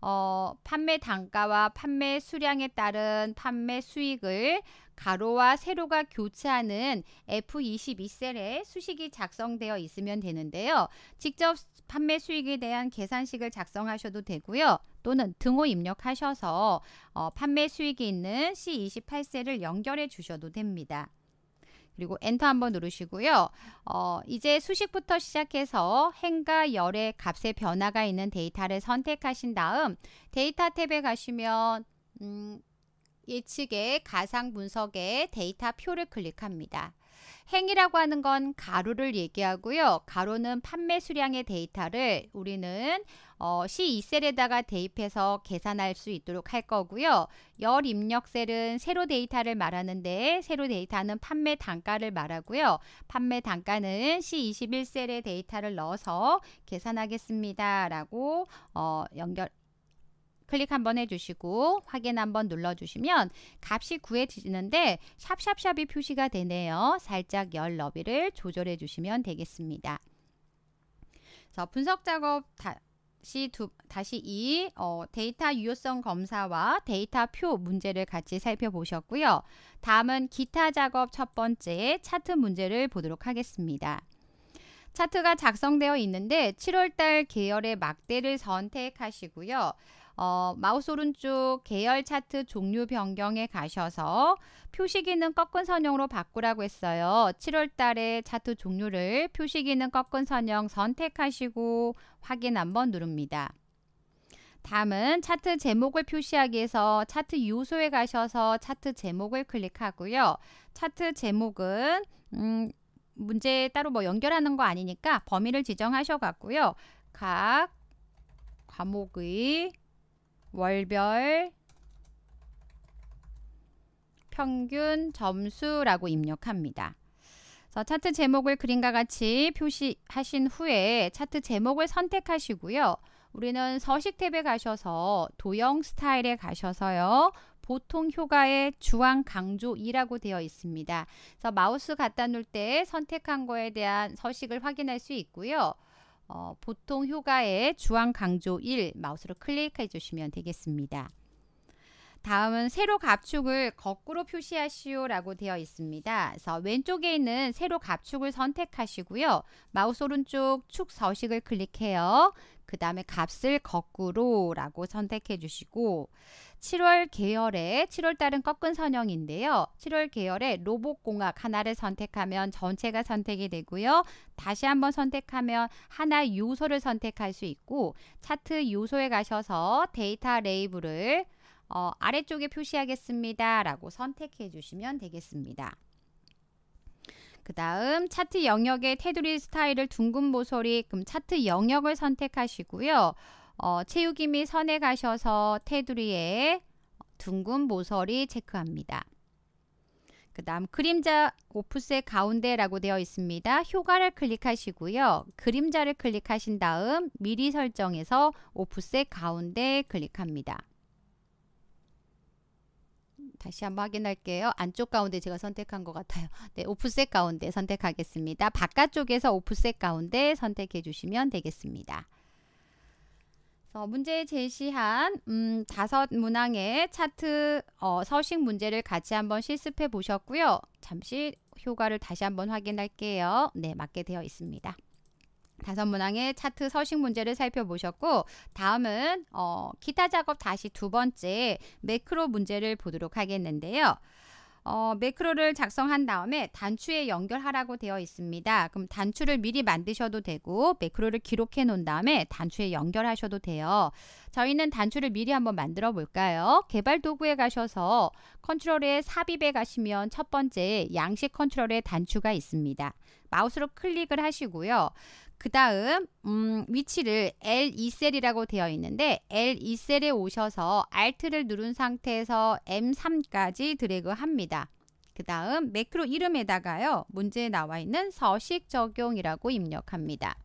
Speaker 1: 어, 판매 단가와 판매 수량에 따른 판매 수익을 가로와 세로가 교차하는 F22셀에 수식이 작성되어 있으면 되는데요. 직접 판매 수익에 대한 계산식을 작성하셔도 되고요. 또는 등호 입력하셔서 어, 판매 수익이 있는 C28셀을 연결해 주셔도 됩니다. 그리고 엔터 한번 누르시고요. 어, 이제 수식부터 시작해서 행과 열의 값에 변화가 있는 데이터를 선택하신 다음 데이터 탭에 가시면 음, 예측의 가상 분석의 데이터 표를 클릭합니다. 행이라고 하는 건 가로를 얘기하고요. 가로는 판매 수량의 데이터를 우리는 어, 시2셀에다가 대입해서 계산할 수 있도록 할 거고요. 열 입력셀은 새로 데이터를 말하는데 새로 데이터는 판매 단가를 말하고요. 판매 단가는 C21셀에 데이터를 넣어서 계산하겠습니다. 라고 어, 연결 클릭 한번 해주시고 확인 한번 눌러주시면 값이 구해지는데 샵샵샵이 표시가 되네요. 살짝 열 너비를 조절해 주시면 되겠습니다. 자, 분석 작업 다, 다시 두 다시 이 어, 데이터 유효성 검사와 데이터 표 문제를 같이 살펴보셨고요. 다음은 기타 작업 첫 번째 차트 문제를 보도록 하겠습니다. 차트가 작성되어 있는데 7월달 계열의 막대를 선택하시고요. 어, 마우스 오른쪽 계열 차트 종류 변경에 가셔서 표시 기는 꺾은 선형으로 바꾸라고 했어요. 7월 달에 차트 종류를 표시 기는 꺾은 선형 선택하시고 확인 한번 누릅니다. 다음은 차트 제목을 표시하기 위해서 차트 요소에 가셔서 차트 제목을 클릭하고요. 차트 제목은 음, 문제 따로 뭐 연결하는 거 아니니까 범위를 지정하셔 갖고요. 각 과목의 월별 평균 점수라고 입력합니다. 그래서 차트 제목을 그림과 같이 표시하신 후에 차트 제목을 선택하시고요. 우리는 서식 탭에 가셔서 도형 스타일에 가셔서요. 보통 효과의 주황 강조 2라고 되어 있습니다. 그래서 마우스 갖다 놓을 때 선택한 거에 대한 서식을 확인할 수 있고요. 어, 보통 효과에 주황 강조 1 마우스로 클릭해 주시면 되겠습니다. 다음은 세로 갑축을 거꾸로 표시하시오라고 되어 있습니다. 그래서 왼쪽에 있는 세로 갑축을 선택하시고요. 마우스 오른쪽 축 서식을 클릭해요. 그 다음에 값을 거꾸로라고 선택해 주시고 7월 계열의 7월달은 꺾은 선형인데요. 7월 계열의 로봇공학 하나를 선택하면 전체가 선택이 되고요. 다시 한번 선택하면 하나 요소를 선택할 수 있고 차트 요소에 가셔서 데이터 레이블을 어, 아래쪽에 표시하겠습니다. 라고 선택해 주시면 되겠습니다. 그 다음 차트 영역의 테두리 스타일을 둥근 모서리 그럼 차트 영역을 선택하시고요. 어, 채우기 및 선에 가셔서 테두리에 둥근 모서리 체크합니다. 그 다음 그림자 오프셋 가운데라고 되어 있습니다. 효과를 클릭하시고요. 그림자를 클릭하신 다음 미리 설정에서 오프셋 가운데 클릭합니다. 다시 한번 확인할게요. 안쪽 가운데 제가 선택한 것 같아요. 네, 오프셋 가운데 선택하겠습니다. 바깥쪽에서 오프셋 가운데 선택해 주시면 되겠습니다. 어, 문제에 제시한 음, 다섯 문항의 차트 어, 서식 문제를 같이 한번 실습해 보셨고요. 잠시 효과를 다시 한번 확인할게요. 네, 맞게 되어 있습니다. 다섯 문항의 차트 서식 문제를 살펴보셨고 다음은 어, 기타 작업 다시 두 번째 매크로 문제를 보도록 하겠는데요. 어, 매크로를 작성한 다음에 단추에 연결하라고 되어 있습니다. 그럼 단추를 미리 만드셔도 되고 매크로를 기록해 놓은 다음에 단추에 연결하셔도 돼요. 저희는 단추를 미리 한번 만들어 볼까요? 개발 도구에 가셔서 컨트롤에 삽입에 가시면 첫 번째 양식 컨트롤에 단추가 있습니다. 마우스로 클릭을 하시고요. 그 다음 음, 위치를 L2셀이라고 되어 있는데 L2셀에 오셔서 Alt를 누른 상태에서 M3까지 드래그 합니다. 그 다음 매크로 이름에다가요. 문제에 나와 있는 서식 적용이라고 입력합니다.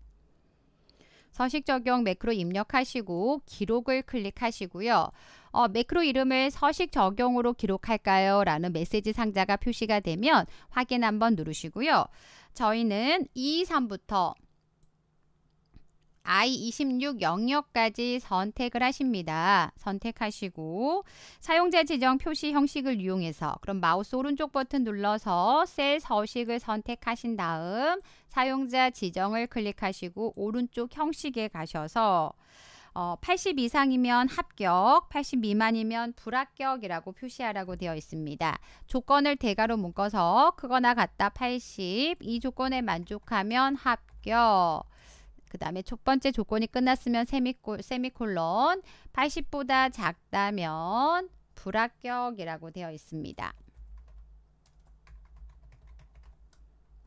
Speaker 1: 서식 적용 매크로 입력하시고 기록을 클릭하시고요. 어, 매크로 이름을 서식 적용으로 기록할까요? 라는 메시지 상자가 표시가 되면 확인 한번 누르시고요. 저희는 2, 3부터 I26 영역까지 선택을 하십니다. 선택하시고 사용자 지정 표시 형식을 이용해서 그럼 마우스 오른쪽 버튼 눌러서 셀 서식을 선택하신 다음 사용자 지정을 클릭하시고 오른쪽 형식에 가셔서 어, 80 이상이면 합격, 80 미만이면 불합격이라고 표시하라고 되어 있습니다. 조건을 대괄호 묶어서 크거나 같다 80, 이 조건에 만족하면 합격. 그 다음에 첫 번째 조건이 끝났으면 세미콜, 세미콜론 80보다 작다면 불합격이라고 되어 있습니다.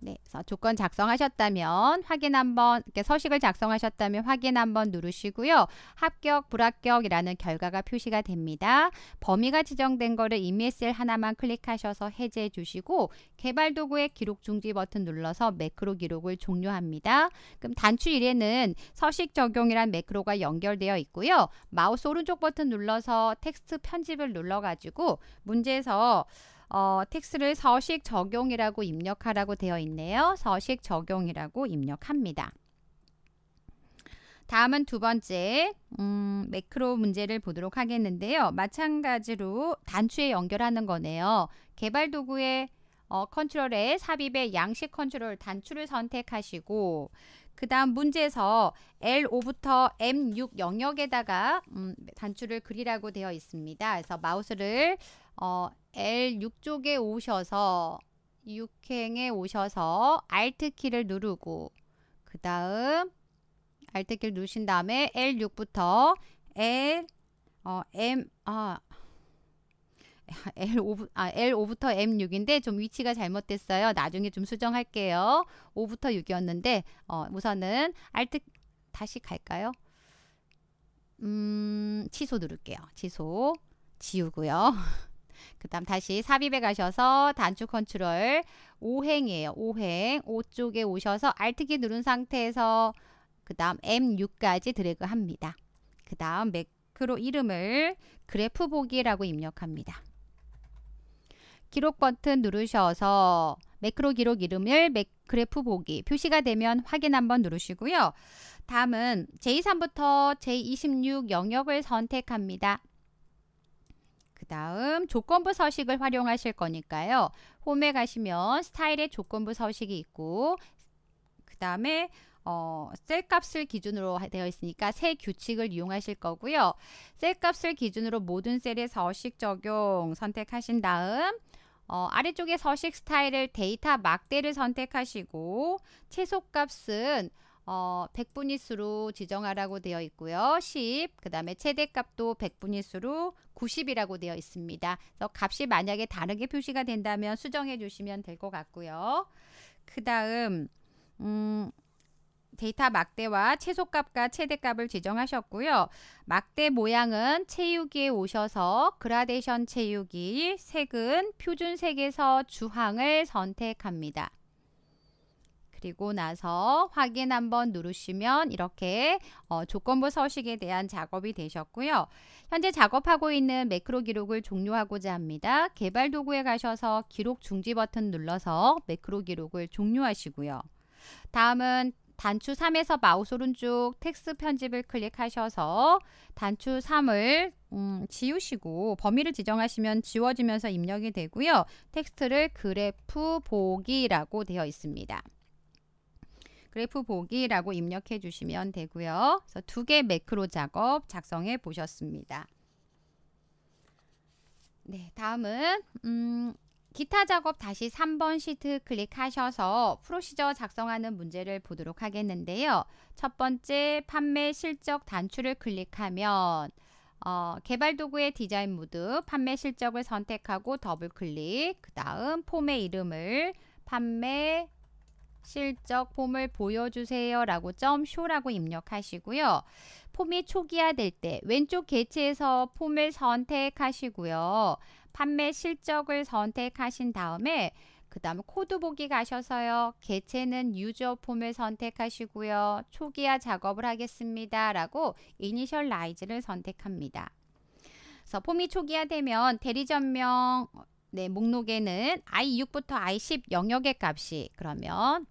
Speaker 1: 네, 그래서 조건 작성하셨다면 확인 한번 서식을 작성하셨다면 확인 한번 누르시고요. 합격, 불합격이라는 결과가 표시가 됩니다. 범위가 지정된 거를 이 m s l 하나만 클릭하셔서 해제해 주시고 개발 도구의 기록 중지 버튼 눌러서 매크로 기록을 종료합니다. 그럼 단추 1에는 서식 적용이란 매크로가 연결되어 있고요. 마우스 오른쪽 버튼 눌러서 텍스트 편집을 눌러 가지고 문제에서 어, 텍스를 서식 적용이라고 입력하라고 되어 있네요. 서식 적용이라고 입력합니다. 다음은 두 번째 음, 매크로 문제를 보도록 하겠는데요. 마찬가지로 단추에 연결하는 거네요. 개발 도구의 어, 컨트롤에 삽입의 양식 컨트롤 단추를 선택하시고 그 다음 문제에서 L5부터 M6 영역에다가 음, 단추를 그리라고 되어 있습니다. 그래서 마우스를 어, L6쪽에 오셔서 육행에 오셔서 Alt 키를 누르고 그 다음 Alt 키를 누르신 다음에 L6부터 L 어, M 아 L5, 아, L5부터 M6인데 좀 위치가 잘못됐어요. 나중에 좀 수정할게요. 5부터 6이었는데 어, 우선은 Alt 다시 갈까요? 음, 취소 누를게요. 취소 지우고요. 그 다음 다시 삽입에 가셔서 단축 컨트롤 5행이에요. 5행 5쪽에 오셔서 Alt키 누른 상태에서 그 다음 M6까지 드래그합니다. 그 다음 매크로 이름을 그래프 보기라고 입력합니다. 기록 버튼 누르셔서 매크로 기록 이름을 그래프 보기 표시가 되면 확인 한번 누르시고요. 다음은 제23부터 제26 영역을 선택합니다. 그 다음 조건부 서식을 활용하실 거니까요. 홈에 가시면 스타일의 조건부 서식이 있고 그 다음에 어, 셀 값을 기준으로 되어 있으니까 세 규칙을 이용하실 거고요. 셀 값을 기준으로 모든 셀의 서식 적용 선택하신 다음 어, 아래쪽에 서식 스타일을 데이터 막대를 선택하시고 최소 값은 어, 100분위수로 지정하라고 되어 있고요. 10, 그 다음에 최대값도 100분위수로 90이라고 되어 있습니다. 그래서 값이 만약에 다르게 표시가 된다면 수정해 주시면 될 것 같고요. 그 다음 음, 데이터 막대와 최소값과 최대값을 지정하셨고요. 막대 모양은 채우기에 오셔서 그라데이션 채우기, 색은 표준색에서 주황을 선택합니다. 그리고 나서 확인 한번 누르시면 이렇게 어, 조건부 서식에 대한 작업이 되셨고요. 현재 작업하고 있는 매크로 기록을 종료하고자 합니다. 개발 도구에 가셔서 기록 중지 버튼 눌러서 매크로 기록을 종료하시고요. 다음은 단추 3에서 마우스 오른쪽 텍스 편집을 클릭하셔서 단추 3을 음, 지우시고 범위를 지정하시면 지워지면서 입력이 되고요. 텍스트를 그래프 보기라고 되어 있습니다. 그래프 보기라고 입력해 주시면 되고요. 그래서 두 개 매크로 작업 작성해 보셨습니다. 네, 다음은 음, 기타 작업 다시 3번 시트 클릭하셔서 프로시저 작성하는 문제를 보도록 하겠는데요. 첫 번째 판매 실적 단추를 클릭하면 어, 개발 도구의 디자인 모드, 판매 실적을 선택하고 더블 클릭, 그 다음 폼의 이름을 판매 실적 폼을 보여주세요 라고 점쇼라고 입력하시고요. 폼이 초기화될 때 왼쪽 개체에서 폼을 선택하시고요. 판매 실적을 선택하신 다음에 그 다음 코드 보기 가셔서요. 개체는 유저 폼을 선택하시고요. 초기화 작업을 하겠습니다. 라고 이니셜 라이즈를 선택합니다. 그래서 폼이 초기화되면 대리전명 네, 목록에는 I6부터 I10 영역의 값이 그러면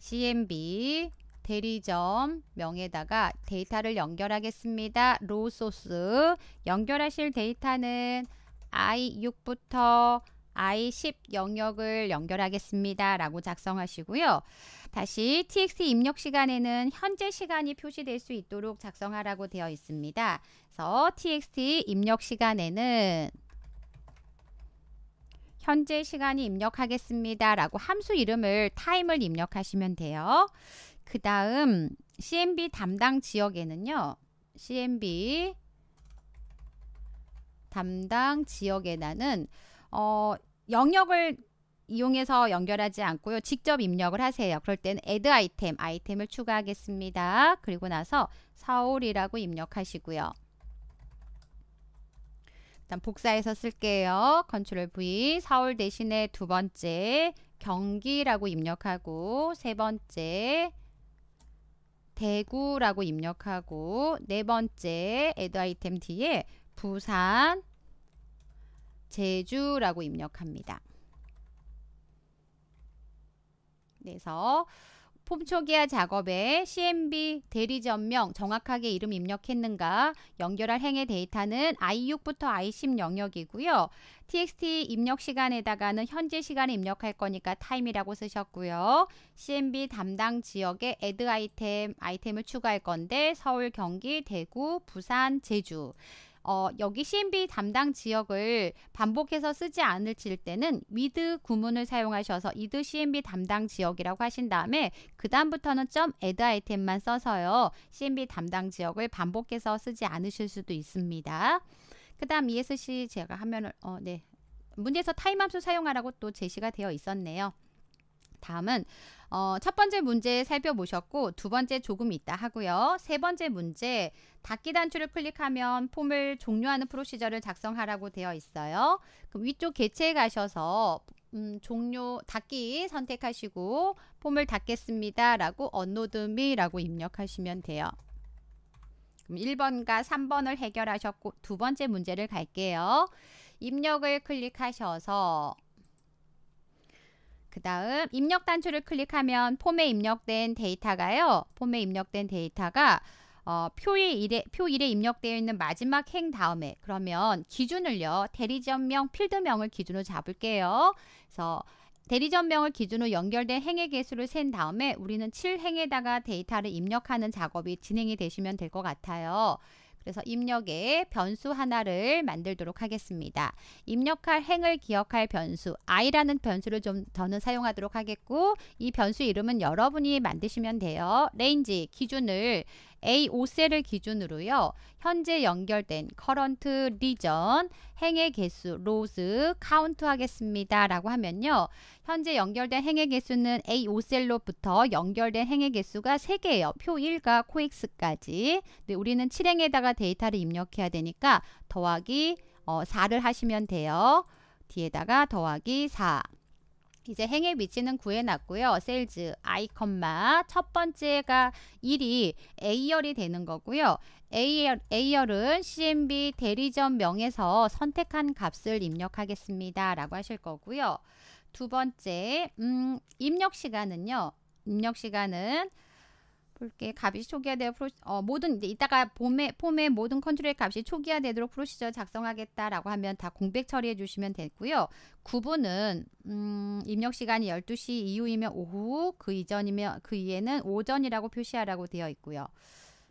Speaker 1: CMB 대리점 명에다가 데이터를 연결하겠습니다. 로 소스 연결하실 데이터는 I6부터 I10 영역을 연결하겠습니다. 라고 작성하시고요. 다시 txt 입력 시간에는 현재 시간이 표시될 수 있도록 작성하라고 되어 있습니다. 그래서 txt 입력 시간에는 현재 시간이 입력하겠습니다. 라고 함수 이름을 타임을 입력하시면 돼요. 그 다음 CMB 담당 지역에는요. CMB 담당 지역에 나는 어, 영역을 이용해서 연결하지 않고요. 직접 입력을 하세요. 그럴 때는 add 아이템, 아이템을 추가하겠습니다. 그리고 나서 서울이라고 입력하시고요. 일단 복사해서 쓸게요. 컨트롤 V 4월 대신에 두 번째 경기라고 입력하고 세 번째 대구라고 입력하고 네 번째 애드 아이템 뒤에 부산 제주라고 입력합니다. 그래서 폼 초기화 작업에 CMB 대리점명 정확하게 이름 입력했는가 연결할 행의 데이터는 I6부터 I10 영역이고요. TXT 입력 시간에다가는 현재 시간에 입력할 거니까 타임이라고 쓰셨고요. CMB 담당 지역에 add 아이템 아이템을 추가할 건데 서울, 경기, 대구, 부산, 제주 어, 여기 CMB 담당 지역을 반복해서 쓰지 않으실 때는 위드 구문을 사용하셔서 이드 CMB 담당 지역이라고 하신 다음에 그 다음부터는 점 add 아이템만 써서요. CMB 담당 지역을 반복해서 쓰지 않으실 수도 있습니다. 그 다음 ESC 제가 하면을 어, 네. 문제에서 타임 함수 사용하라고 또 제시가 되어 있었네요. 다음은 어, 첫 번째 문제 살펴보셨고 두 번째 조금 있다 하고요. 세 번째 문제 닫기 단추를 클릭하면 폼을 종료하는 프로시저를 작성하라고 되어 있어요. 그럼 위쪽 개체에 가셔서 음, 종료 닫기 선택하시고 폼을 닫겠습니다 라고 언노드 미 라고 입력하시면 돼요. 그럼 1번과 3번을 해결하셨고 두 번째 문제를 갈게요. 입력을 클릭하셔서 그 다음 입력 단추를 클릭하면 폼에 입력된 데이터가요. 폼에 입력된 데이터가 어, 표에 일에, 표 1에 입력되어 있는 마지막 행 다음에 그러면 기준을요. 대리점명, 필드명을 기준으로 잡을게요. 그래서 대리전명을 기준으로 연결된 행의 개수를 센 다음에 우리는 7행에다가 데이터를 입력하는 작업이 진행이 되시면 될 것 같아요. 그래서 입력에 변수 하나를 만들도록 하겠습니다. 입력할 행을 기억할 변수 i라는 변수를 좀 저는 사용하도록 하겠고 이 변수 이름은 여러분이 만드시면 돼요. 레인지 기준을 A5셀을 기준으로요. 현재 연결된 커런트 리전, 행의 개수, 로즈, 카운트 하겠습니다. 라고 하면요. 현재 연결된 행의 개수는 A5셀로부터 연결된 행의 개수가 3개예요. 표 1과 코엑스까지. 근데 우리는 7행에다가 데이터를 입력해야 되니까 더하기 어, 4를 하시면 돼요. 뒤에다가 더하기 4. 이제 행의 위치는 구해놨고요. 셀즈 아이콘마첫 번째가 1이 A열이 되는 거고요. A열, A열은 CMB 대리점 명에서 선택한 값을 입력하겠습니다. 라고 하실 거고요. 두 번째 음, 입력 시간은요. 입력 시간은 볼게 값이 초기화되어 프로, 어, 모든 이제 이따가 봄에 폼의 모든 컨트롤 값이 초기화되도록 프로시저 작성하겠다라고 하면 다 공백 처리해 주시면 되고요. 구분은 음, 입력 시간이 12시 이후이면 오후, 그 이전이면 그 이에는 오전이라고 표시하라고 되어 있고요.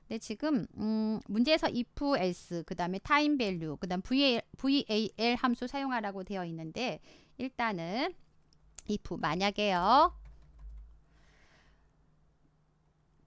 Speaker 1: 근데 지금 음, 문제에서 if, else, 그 다음에 time value, 그 다음 VAL, VAL 함수 사용하라고 되어 있는데 일단은 if 만약에요.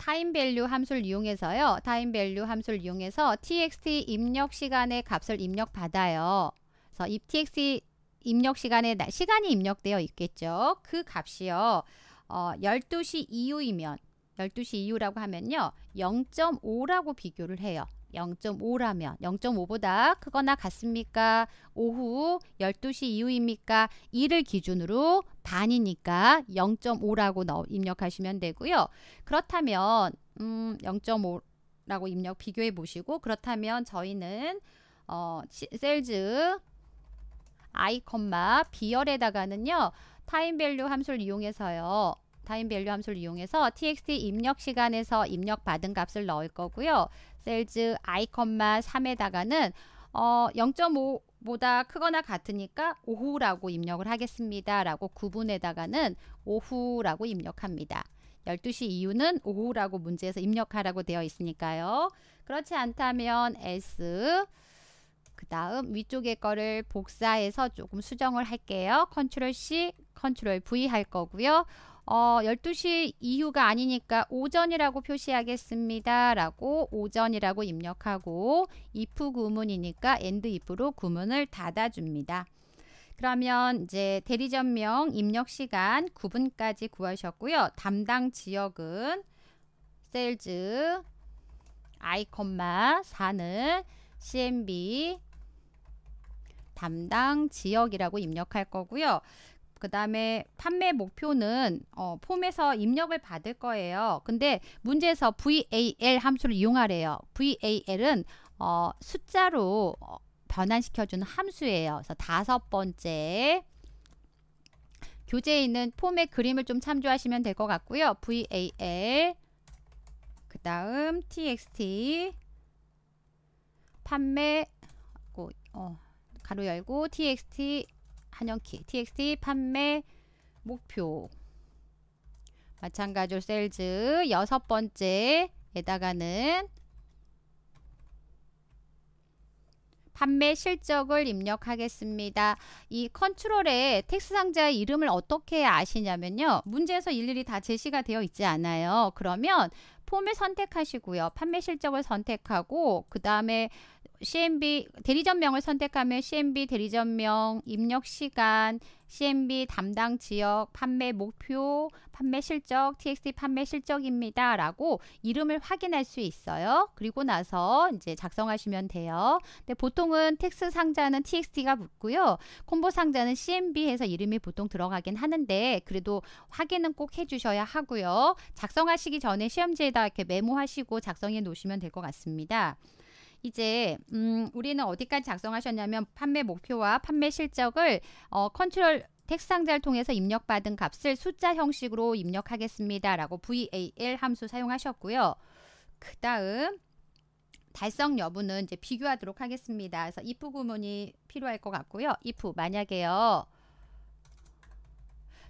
Speaker 1: 타임밸류 함수를 이용해서요. 타임밸류 함수를 이용해서 txt 입력 시간의 값을 입력 받아요. 그래서 이 txt 입력 시간에 시간이 입력되어 있겠죠. 그 값이요. 어, 12시 이후이면 12시 이후라고 하면요. 0.5라고 비교를 해요. 0.5라면 0.5보다 크거나 같습니까? 오후 12시 이후입니까? 이를 기준으로 반이니까 0.5라고 넣, 입력하시면 되고요. 그렇다면 음, 0.5라고 입력 비교해 보시고 그렇다면 저희는 어, 셀즈 아이, 컴마 비열에다가는요. 타임 밸류 함수를 이용해서요. 타임밸류 함수를 이용해서 txt 입력 시간에서 입력받은 값을 넣을 거고요. 셀즈 i, 3에다가는 어, 0.5보다 크거나 같으니까 오후라고 입력을 하겠습니다. 라고 구분에다가는 오후라고 입력합니다. 12시 이후는 오후라고 문제에서 입력하라고 되어 있으니까요. 그렇지 않다면 s 그 다음 위쪽에 거를 복사해서 조금 수정을 할게요. 컨트롤 C, 컨트롤 V 할 거고요. 어, 12시 이후가 아니니까 오전이라고 표시하겠습니다. 라고 오전이라고 입력하고 if 구문이니까 and if로 구문을 닫아줍니다. 그러면 이제 대리점명 입력시간 9분까지 구하셨고요. 담당 지역은 셀즈 아이컴마 4는 CMB 담당 지역이라고 입력할 거고요. 그 다음에 판매 목표는 어, 폼에서 입력을 받을 거예요. 근데 문제에서 VAL 함수를 이용하래요. VAL은 어, 숫자로 어, 변환시켜주는 함수예요. 그래서 다섯 번째 교재에 있는 폼의 그림을 좀 참조하시면 될 것 같고요. VAL 그 다음 TXT 판매 어, 가로 열고 TXT 한영키 TXT 판매 목표 마찬가지로 셀즈 여섯 번째에다가는 판매 실적을 입력하겠습니다. 이 컨트롤에 텍스 상자 이름을 어떻게 아시냐면요. 문제에서 일일이 다 제시가 되어 있지 않아요. 그러면 폼을 선택하시고요. 판매 실적을 선택하고 그 다음에 CMB 대리점명을 선택하면 CMB 대리점명, 입력 시간, CMB 담당 지역, 판매 목표, 판매 실적, TXT 판매 실적입니다. 라고 이름을 확인할 수 있어요. 그리고 나서 이제 작성하시면 돼요. 근데 보통은 텍스 상자는 TXT가 붙고요. 콤보 상자는 CMB 해서 이름이 보통 들어가긴 하는데 그래도 확인은 꼭 해주셔야 하고요. 작성하시기 전에 시험지에다 이렇게 메모하시고 작성해 놓으시면 될 것 같습니다. 이제 음, 우리는 어디까지 작성하셨냐면 판매 목표와 판매 실적을 어, 컨트롤 텍스 상자를 통해서 입력받은 값을 숫자 형식으로 입력하겠습니다. 라고 VAL 함수 사용하셨고요. 그 다음 달성 여부는 이제 비교하도록 하겠습니다. 그래서 if 구문이 필요할 것 같고요. if 만약에요.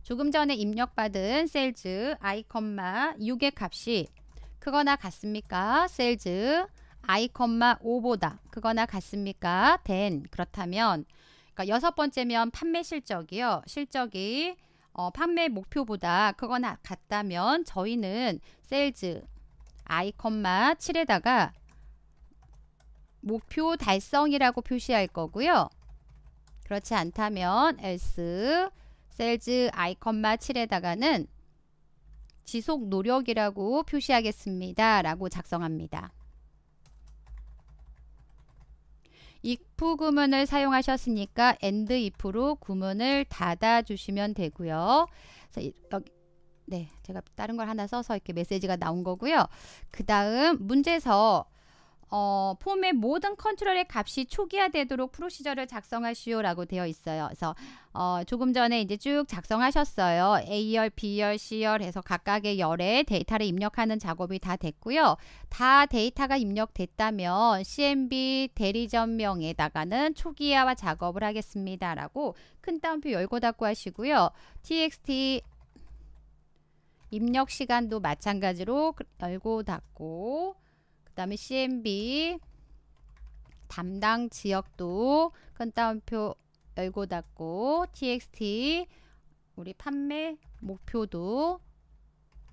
Speaker 1: 조금 전에 입력받은 셀즈 아이, 컴마 6의 값이 크거나 같습니까? 셀즈 i, 5보다 그거나 같습니까? 된 그렇다면 그러니까 여섯 번째면 판매 실적이요. 실적이 어, 판매 목표보다 그거나 같다면 저희는 셀즈 i, 7에다가 목표 달성이라고 표시할 거고요. 그렇지 않다면 else 셀즈 i, 7에다가는 지속 노력이라고 표시하겠습니다. 라고 작성합니다. if 구문을 사용하셨으니까 and if로 구문을 닫아 주시면 되고요. 그래서 여기 네, 제가 다른 걸 하나 써서 이렇게 메시지가 나온 거고요. 그 다음 문제서 어, 폼의 모든 컨트롤의 값이 초기화되도록 프로시저를 작성하시오라고 되어 있어요. 그래서 어, 조금 전에 이제 쭉 작성하셨어요. A열, B열, C열 해서 각각의 열에 데이터를 입력하는 작업이 다 됐고요. 다 데이터가 입력됐다면 CMB 대리점명에다가는 초기화와 작업을 하겠습니다라고 큰 따옴표 열고 닫고 하시고요. TXT 입력 시간도 마찬가지로 열고 닫고 그 다음에 CMB 담당 지역도 큰따옴표 열고 닫고 TXT 우리 판매 목표도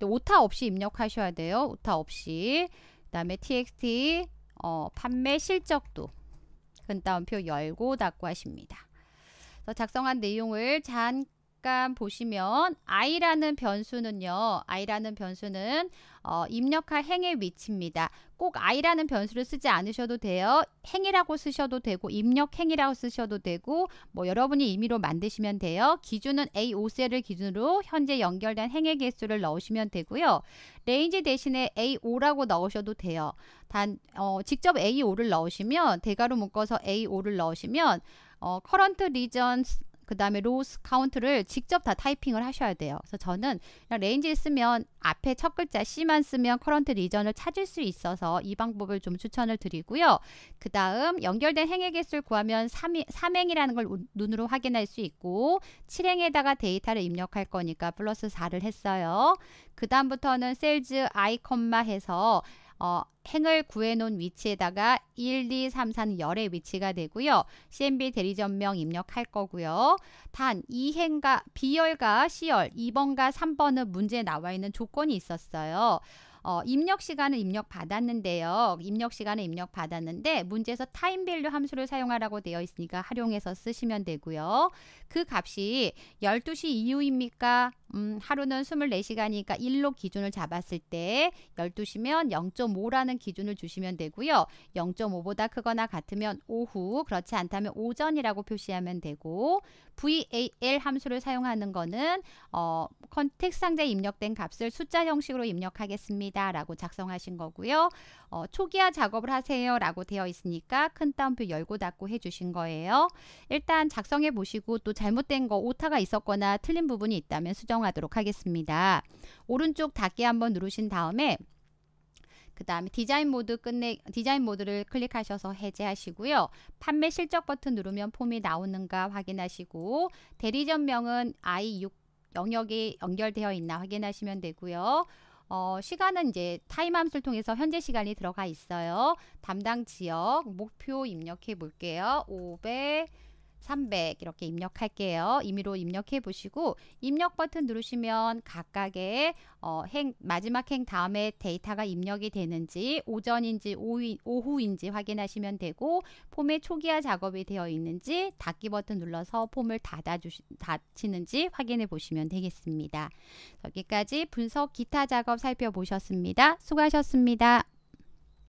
Speaker 1: 오타 없이 입력하셔야 돼요. 오타 없이 그 다음에 TXT 어, 판매 실적도 큰따옴표 열고 닫고 하십니다. 그래서 작성한 내용을 잠깐 보시면 I라는 변수는요. I라는 변수는 어, 입력할 행의 위치입니다. 꼭 i라는 변수를 쓰지 않으셔도 돼요. 행이라고 쓰셔도 되고 입력 행이라고 쓰셔도 되고 뭐 여러분이 임의로 만드시면 돼요. 기준은 A5셀을 기준으로 현재 연결된 행의 개수를 넣으시면 되고요. 레인지 대신에 A5라고 넣으셔도 돼요. 단 어, 직접 A5를 넣으시면 대괄호 묶어서 A5를 넣으시면 어, current r e g i o n 그 다음에 로스 카운트를 직접 다 타이핑을 하셔야 돼요. 그래서 저는 그냥 레인지를 쓰면 앞에 첫 글자 C만 쓰면 커런트 리전을 찾을 수 있어서 이 방법을 좀 추천을 드리고요. 그 다음 연결된 행의 개수를 구하면 3, 3행이라는 걸 눈으로 확인할 수 있고 7행에다가 데이터를 입력할 거니까 플러스 4를 했어요. 그 다음부터는 셀즈 아이컴마 해서 어, 행을 구해놓은 위치에다가 1, 2, 3, 4는 열의 위치가 되고요. CMB 대리점명 입력할 거고요. 단 이행과 B열과 C열 2번과 3번은 문제에 나와 있는 조건이 있었어요. 어, 입력 시간은 입력 받았는데요. 입력 시간은 입력 받았는데 문제에서 타임 밸류 함수를 사용하라고 되어 있으니까 활용해서 쓰시면 되고요. 그 값이 12시 이후입니까? 음, 하루는 24시간이니까 1로 기준을 잡았을 때 12시면 0.5라는 기준을 주시면 되고요. 0.5보다 크거나 같으면 오후, 그렇지 않다면 오전이라고 표시하면 되고 VAL 함수를 사용하는 거는 어, 컨텍스 상자에 입력된 값을 숫자 형식으로 입력하겠습니다. 있습니다. 라고 작성하신 거고요. 어, 초기화 작업을 하세요. 라고 되어 있으니까 큰 따옴표 열고 닫고 해주신 거예요. 일단 작성해 보시고 또 잘못된 거 오타가 있었거나 틀린 부분이 있다면 수정하도록 하겠습니다. 오른쪽 닫기 한번 누르신 다음에 그 다음에 디자인 모드 끝내 디자인 모드를 클릭하셔서 해제하시고요. 판매 실적 버튼 누르면 폼이 나오는가 확인하시고 대리점명은 I6 영역이 연결되어 있나 확인하시면 되고요. 어, 시간은 이제 타임함수를 통해서 현재 시간이 들어가 있어요. 담당 지역 목표 입력해 볼게요. 500 300 이렇게 입력할게요 임의로 입력해 보시고 입력 버튼 누르시면 각각의 어, 행 마지막 행 다음에 데이터가 입력이 되는지 오전인지 오후, 오후인지 확인하시면 되고 폼의 초기화 작업이 되어 있는지 닫기 버튼 눌러서 폼을 닫아주시 닫히는지 확인해 보시면 되겠습니다. 여기까지 분석 기타 작업 살펴보셨습니다. 수고하셨습니다.